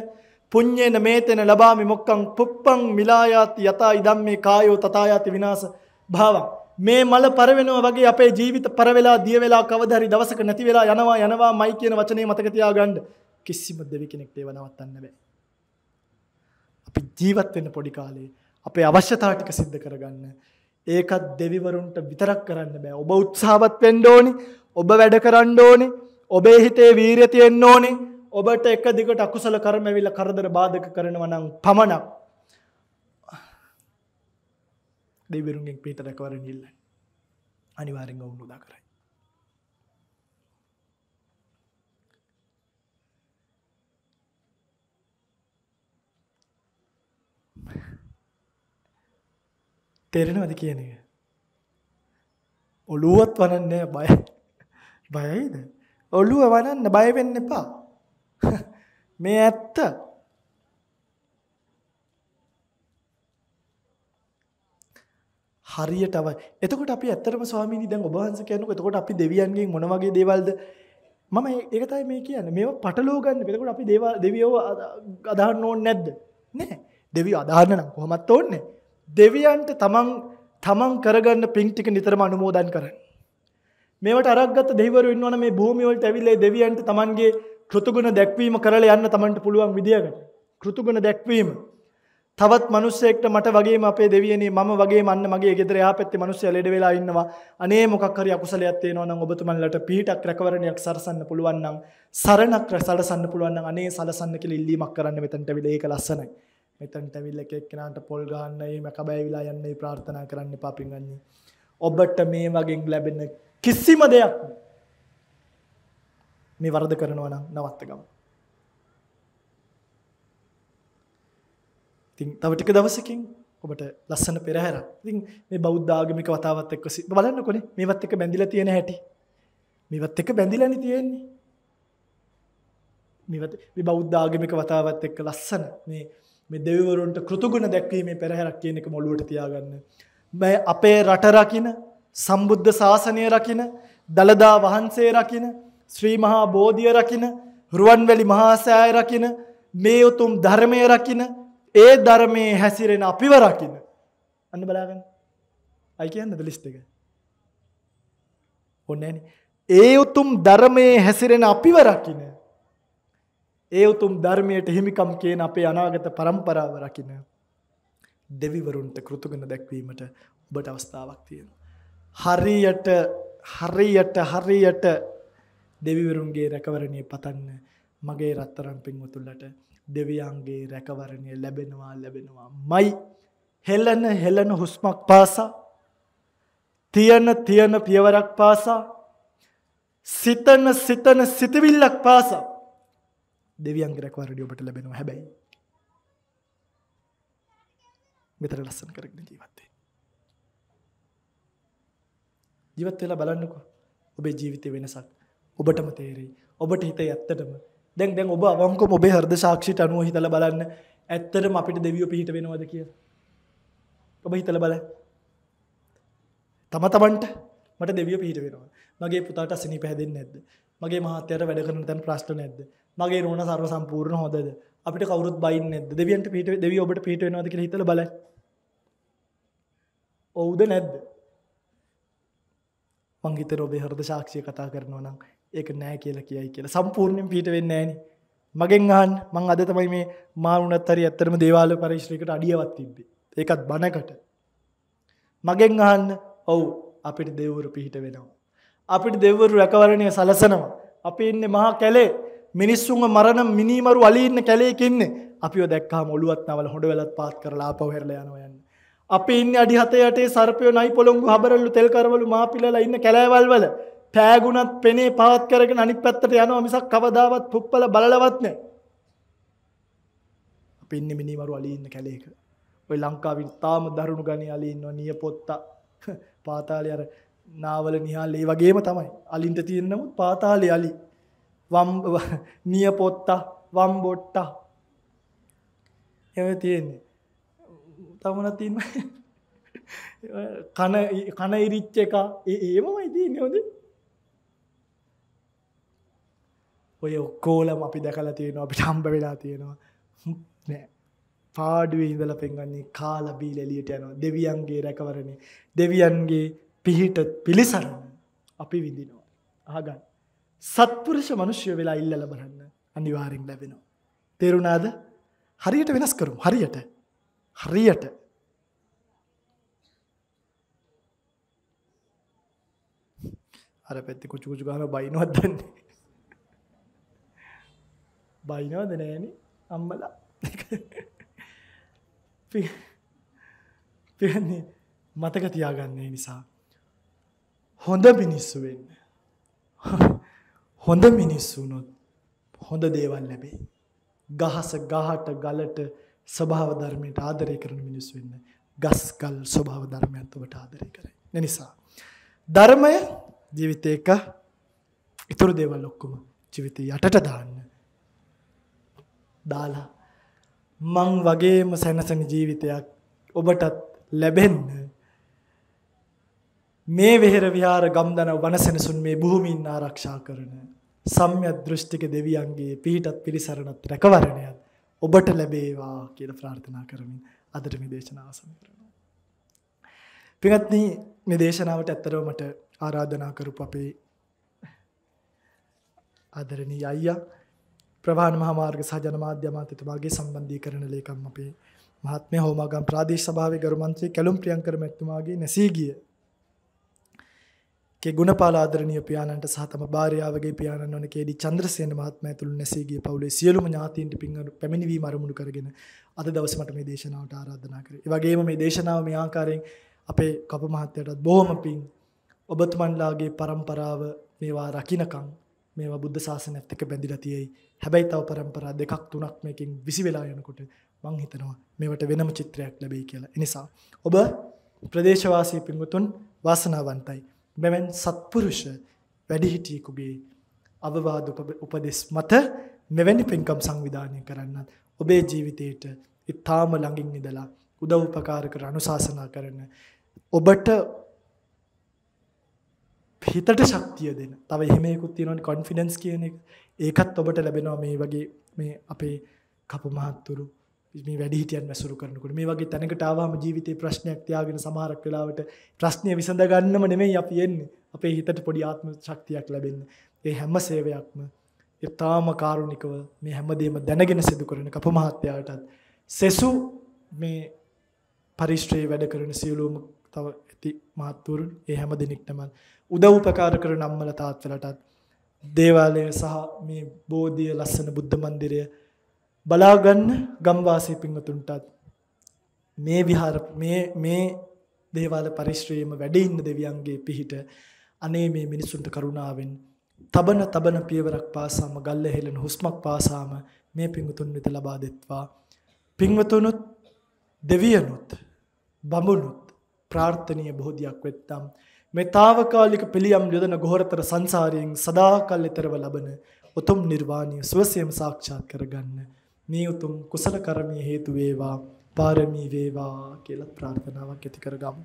පුඤ්ඤේන මේතෙන ලබාමි මොක්කං පුප්පං මිලායාති යතා ඉදම්මේ කායෝ තථායාති විනාශ භාවං මේ මල පරවෙනවා වගේ අපේ ජීවිත පරවෙලා දිය වෙලා කවදා හරි දවසක නැති වෙලා යනවා යනවාමයි කියන වචනේ මතක තියාගන්න කිසිම දෙවි කෙනෙක්ට ඒව නවත්තන්න බෑ අපි ජීවත් වෙන්න පොඩි කාලේ අපේ අවශ්‍යතාව ටික සිද්ධ කරගන්න. ඒකත් දෙවිවරුන්ට විතරක් කරන්න බෑ. ඔබ උත්සාහවත් වෙන්න ඕනි. ඔබ වැඩ කරන්න ඕනි. ඔබේ හිතේ වීරිය තියෙන්න ඕනි. ඔබට එක දිගට අකුසල කර්ම ඇවිල්ලා කරදර බාධක කරනවා නම් පමණක් දෙවිවරුන්ගෙන් පිටට රැකවරණ ඉල්ලන්න. අනිවාර්යෙන් ඔවුන් උදා කරයි. තේරෙනවද කියන එක? ඔළුවත් වනන්නේ බය. බයයිද? ඔළුව වනන්න බය වෙන්න එපා. මේ ඇත්ත. හරියටම. එතකොට අපි ඇත්තටම ස්වාමීනි දැන් ඔබ වහන්සේ කියනකොට එතකොට අපි දෙවියන්ගෙන් මොන වගේ දේවල්ද මම ඒක තමයි මේ කියන්නේ. මේව පටලෝ ගන්න. එතකොට අපි දේව දෙවියෝ අදහන්න ඕනේ නැද්ද? නෑ. දෙවියෝ අදහන්න නම් කොහොමත් ඕනේ නෑ. දෙවියන්ට තමන් තමන් කරගන්න පින් ටික නිතරම අනුමෝදන් කරන්න. මේවට අරක්ගත දෙවරු ඉන්නවන මේ භූමිවලට ඇවිල්ලේ දෙවියන්ට තමන්ගේ කෘතුගුණ දැක්වීම කරලා යන්න තමන්ට පුළුවන් විදියකට. කෘතුගුණ දැක්වීම. තවත් මනුස්සෙක්ට මට වගේ අපේ දෙවියනේ මම වගේ මන්න මගේ ගෙදර එහා පැත්තේ මනුස්සය ලෙඩ වෙලා ඉන්නවා. අනේ මොකක් හරි අකුසලයක් තියෙනවා නම් ඔබතුමන්ලට පිහිටක් රැකවරණයක් සරසන්න පුළුවන් නම් සරණක් සලසන්න පුළුවන් නම් අනේ සලසන්න කියලා ඉල්ලීමක් කරන්න මෙතනට විලේක ලස්සනයි. මෙතනට ඇවිල්ලා එක එක්කෙනාට පොල් ගන්න, මේ මකබය විලා යන්න මේ ප්‍රාර්ථනා කරන්න එපා පින්වත්නි. ඔබට මේ වගේ ලැබෙන කිසිම දෙයක් මේ වරද කරනවා නම් නවත්ත ගමු. ඉතින් තව ටික දවසකින් ඔබට ලස්සන පෙරහැරක්. ඉතින් මේ බෞද්ධ ආගමික වතාවත් එක්ක බලන්නකොනේ මේවත් එක්ක බැඳිලා තියෙන හැටි. මේවත් එක්ක බැඳිලානේ තියෙන්නේ. මේවත් මේ බෞද්ධ ආගමික වතාවත් එක්ක ලස්සන මේ මේ දෙවිවරුන්ට කෘතුගුණ දැක්වීමේ පෙරහැරක් කියන එක මොළුවට තියාගන්න. මේ අපේ රට රකින සම්බුද්ධ ශාසනය රකින දලදා වහන්සේ රකින ශ්‍රී මහා බෝධිය රකින රුවන්වැලි මහා සෑය රකින මේ උතුම් ධර්මය රකින ඒ ධර්මයේ හැසිරෙන අපිව රකින අන්න බලාගන්න. අයි කියන්නද ලිස්ට් එක? ඔන්නේ ඒ උතුම් ධර්මයේ හැසිරෙන අපිව රකින ඒ උතුම් ධර්මයට හිමිකම් කියන අපේ අනාගත પરම්පරාව රකින්න දෙවිවරුන්ට කෘතගුණ දැක්වීමට ඔබට අවස්ථාවක් තියෙනවා. හරියට හරියට හරියට දෙවිවරුන්ගේ රැකවරණය පතන්න මගේ රත්තරන් පින්වතුන්ලට දෙවියන්ගේ රැකවරණය ලැබෙනවා ලැබෙනවා. මයි හෙළන හෙළන හුස්මක් පාසා තියන තියන පියවරක් පාසා සිතන සිතන සිතවිල්ලක් පාසා දෙවියන් රැකවරණය ඔබට ලැබෙනවා හැබැයි මෙතන ලස්සන කරගෙන ජීවත් වෙන්න. ජීවත් වෙලා බලන්නකෝ. ඔබේ ජීවිතේ වෙනසක් ඔබටම තේරෙයි. ඔබට හිතේ ඇත්තටම දැන් දැන් ඔබ අවංකවම ඔබේ හෘද සාක්ෂියට අනුව හිතලා බලන්න ඇත්තටම අපිට දෙවියෝ පිහිට වෙනවද කියලා. ඔබ හිතලා බලන්න. තම තමන්ට මට දෙවියෝ පිහිට වෙනවා. මගේ පුතාට අසනීප හැදෙන්නේ නැද්ද? මගේ මහත්තයට වැඩ කරන තැන් ප්‍රශ්ට නැද්ද මගේ රුණ සර්ව සම්පූර්ණ හොදද අපිට කවරුත් බයින්න ඇද දෙවියන්ට පිට දෙව ඔබට පිටවෙනවාදක හිතල බල ඔවුද නැද්ද මංගිත රොබේ හරද ශක්ෂය කතා කරනවා නම් ඒක නෑ කියලා කියයි කියලා සම්පූර්ණයෙන් පිට වෙන්න ෑන මගෙන් අහන් මං අද තමයි මේ මාරුනත් හරි ඇත්තරම දේවාල පරිශ්්‍රිකට අඩියවත් තිබ්බේ ඒකත් බනකට මගෙන් අහන්න ඔවු අපිට දෙවුරු පිහිට වෙනවා අපිට දෙවරු රැකවරණය සලසනවා. අපි ඉන්නේ මහා කැලේ මිනිස්සුන්ව මරණ මිනිමරු අලීන්න කැලේක ඉන්නේ. අපිව දැක්කම ඔලුවත් නවල හොඬ වෙලත් පාත් කරලා ආපහු හැරලා යනවා යන්නේ. අපි ඉන්න අඩි හත යටේ සර්පයෝ නයි පොළොංගු හබරල්ලු තෙල් කරවලු මා පිලලා ඉන්න කැලෑවල් වල පෑගුණත් පෙනේ පවත් කරගෙන අනිත් පැත්තට යනවා මිසක් කවදාවත් පුප්පල බලලවත් නැහැ. අපි ඉන්නේ මිනිමරු අලි ඉන්න කැලේක. ওই ලංකාවේ තාම දරුණු ගණේ අලි ඉන්නවා නියපොත්තා. පාතාලේ අර නාවල නිහාල් ඒ වගේම තමයි. අලින්ට තියෙන නමුත් පාතාලේ අලි. වම් නිය පොත්ත වම් බොට්ට. එහෙම තියෙන්නේ. තමන තියෙන කන කන ඉරිච්ච එක ඒමමයි තියෙන්නේ හොඳේ. ඔය ඔක්කෝලම අපි දැකලා තියෙනවා අපිට හම්බ වෙලා තියෙනවා. නෑ. පාඩුවේ ඉඳලා පෙන්වන්නේ කාලා බීලා එළියට යනවා. දෙවියන්ගේ රැකවරණේ. දෙවියන්ගේ පිහිට පිලිසරණ අපි විඳිනවා. අහගන්න. සත්පුරුෂ මිනිස්සු වෙලා ඉල්ලලා බලන්න අනිවාර්යෙන් ලැබෙනවා. තේරුණාද? හරියට වෙනස් කරමු. හරියට. හරියට. අර පැත්තේ කුචු කුචු ගාන බයිනවත් දන්නේ. බයිනවද නෑනේ අම්මලා. පියන්නේ මතක තියාගන්නේ නිසා හොඳ මිනිස්සු වෙන්න. හොඳ මිනිස්සු වුණොත් හොඳ දේවල් ලැබෙයි. ගහස ගහට ගලට ස්වභාව ධර්මයට ආදරය කරන මිනිස්සු වෙන්න. ගස් ගල් ස්වභාව ධර්මයන්ට ඔබට ආදරය කරයි. ඒ නිසා ධර්මය ජීවිතේක ඊතර දේවල් ඔක්කොම ජීවිතේ යටට දාන්න. දාලා මං වගේම සැනසෙන ජීවිතයක් ඔබටත් ලැබෙන්න මේ වෙහෙර විහාර ගම්දන වනසෙනසුන් මේ භූමීන් ආරක්ෂා කරන සම්‍යක් දෘෂ්ටික දෙවියන්ගේ පිහිටත් පිළිසරණත් රැකවරණයත් ඔබට ලැබේවා කියලා ප්‍රාර්ථනා කරමින් අදට මේ දේශනාව සමරනවා. පින්වත්නි මේ දේශනාවට ඇත්තරව මට ආරාධනා කරපු අපේ ආදරණීය අයියා ප්‍රධාන මහා මාර්ග සහ ජනමාධ්‍ය අමාත්‍යතුමාගේ සම්බන්ධීකරණ ලේකම් අපේ මහත්මය හෝමාගම් ප්‍රාදේශ සභාවේ ගරු මන්ත්‍රී කැලුම් ප්‍රියංකර මැතිතුමාගේ නැසී ගිය කේ ගුණපාල ආදරණීය පියාණන්ට සහ තම භාර්යාවගේ පියාණන් වන කේඩි චන්ද්‍රසේන මහත්මයා තුළු නැසී ගිය පවුලේ සියලුම ඥාතීන්ට පින් පැමිණවීම අරමුණු කරගෙන අද දවසේ මට මේ දේශනාවට ආරාධනා කරේ. ඒ වගේම මේ දේශනාව මේ ආකාරයෙන් අපේ කප මහත්තයාටත් බොහොම පින් ඔබතුමන්ලාගේ પરම්පරාව මේවා රකින්නකම් මේවා බුද්ධ ශාසනයත් එක්ක බැඳිලා තියෙයි. හැබැයි තව પરම්පරා දෙකක් තුනක් මේකෙන් විසි වෙලා යනකොට මං හිතනවා මේවට වෙනම චිත්‍රයක් ලැබෙයි කියලා. ඒ නිසා ඔබ ප්‍රදේශවාසී පින්වතුන් වාසනාවන්තයි. මෙවන් සත්පුරුෂ වැඩිහිටියෙකුගේ අවවාද උපදෙස් මත මෙවැනි පින්කම් සංවිධානය කරන්නත් ඔබේ ජීවිතයට ඉතාම ළඟින් ඉඳලා උදව් උපකාර කර අනුශාසනා කරන ඔබට හිතට ශක්තිය දෙන තව එහෙමයකුත් තියෙනවනේ කොන්ෆිඩන්ස් කියන එක ඒකත් ඔබට ලැබෙනවා මේ වගේ මේ අපේ කපු මහත්තුරු මේ වැඩිහිටියන් ඇසුරු කරනකොට මේ වගේ තැනකට ආවම ජීවිතේ ප්‍රශ්නයක් තියාගෙන සමහරක් වෙලාවට ප්‍රශ්නය විසඳ ගන්නම නෙමෙයි අපි එන්නේ. අපේ හිතට පොඩි ආත්ම ශක්තියක් ලැබෙන්න. ඒ හැම සේවයක්ම ඊටාම කාරුණිකව මේ හැමදේම දැනගෙන සිදු කරන කප මහත්තයාටත් සෙසු මේ පරිශ්‍රයේ වැඩ කරන සියලුම තව ඇති මහත්තුරුන් ඒ හැම දිනෙකටම උදව්පකාර කරන අම්මලා තාත්තලාටත් දේවාලය සහ මේ බෝධිය ලස්සන බුද්ධ මන්දිරය බලා ගන්න ගම්වාසී පින්වතුන්ටත් මේ විහාර මේ මේ දේවාල පරිශ්‍රයේම වැඩ ඉන්න දෙවියන්ගේ පිහිට අනේ මේ මිනිසුන්ට කරුණාවෙන් තබන තබන පියවරක් පාසාම ගල්ල හෙලන හුස්මක් පාසාම මේ පින්වතුන් වෙත ලබා දෙත්වා පින්වතුනුත් දෙවියනුත් බඹුනුත් ප්‍රාර්ථනීය බෝධියක් වෙත්තම් මේ తాවකාලික පිළියම් යොදන ගොහරතර සංසාරයෙන් සදාකල් ඊතරව ලබන උතුම් නිර්වාණය සුවසේම සාක්ෂාත් කරගන්න මේ උතුම් කුසල කර්මයේ හේතු වේවා පාරමී වේවා කියලා ප්‍රාර්ථනාවක් ඇති කරගමු.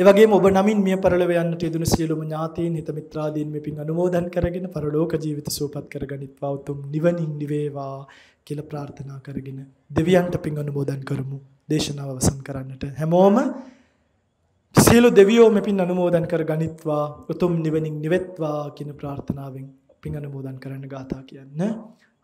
ඒ වගේම ඔබ නමින් මිය පරලොව යන්නට යෙදුණු සියලුම ඥාතීන් හිත මිත්‍රාදීන් මේ පින් අනුමෝදන් කරගෙන පරලෝක ජීවිත සුවපත් කරගනිත්වා උතුම් නිවනින් නිවේවා කියලා ප්‍රාර්ථනා කරගෙන දෙවියන්ට පින් අනුමෝදන් කරමු. දේශනාව අවසන් කරන්නට හැමෝම සියලු දෙවියෝ මේ පින් අනුමෝදන් කරගනිත්වා උතුම් නිවනින් නිවෙත්වා කියන ප්‍රාර්ථනාවෙන් පින් අනුමෝදන් කරන්න ගාථා කියන්න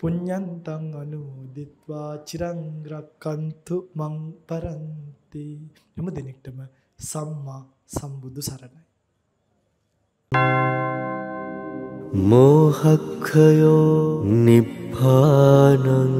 පුඤ්ඤන්තං අනුමෝදිත්වා චිරං රක්칸තු මං පරන්ති හැම දිනෙකටම සම්මා සම්බුදු සරණයි මෝහක්ඛයෝ නිබ්බානං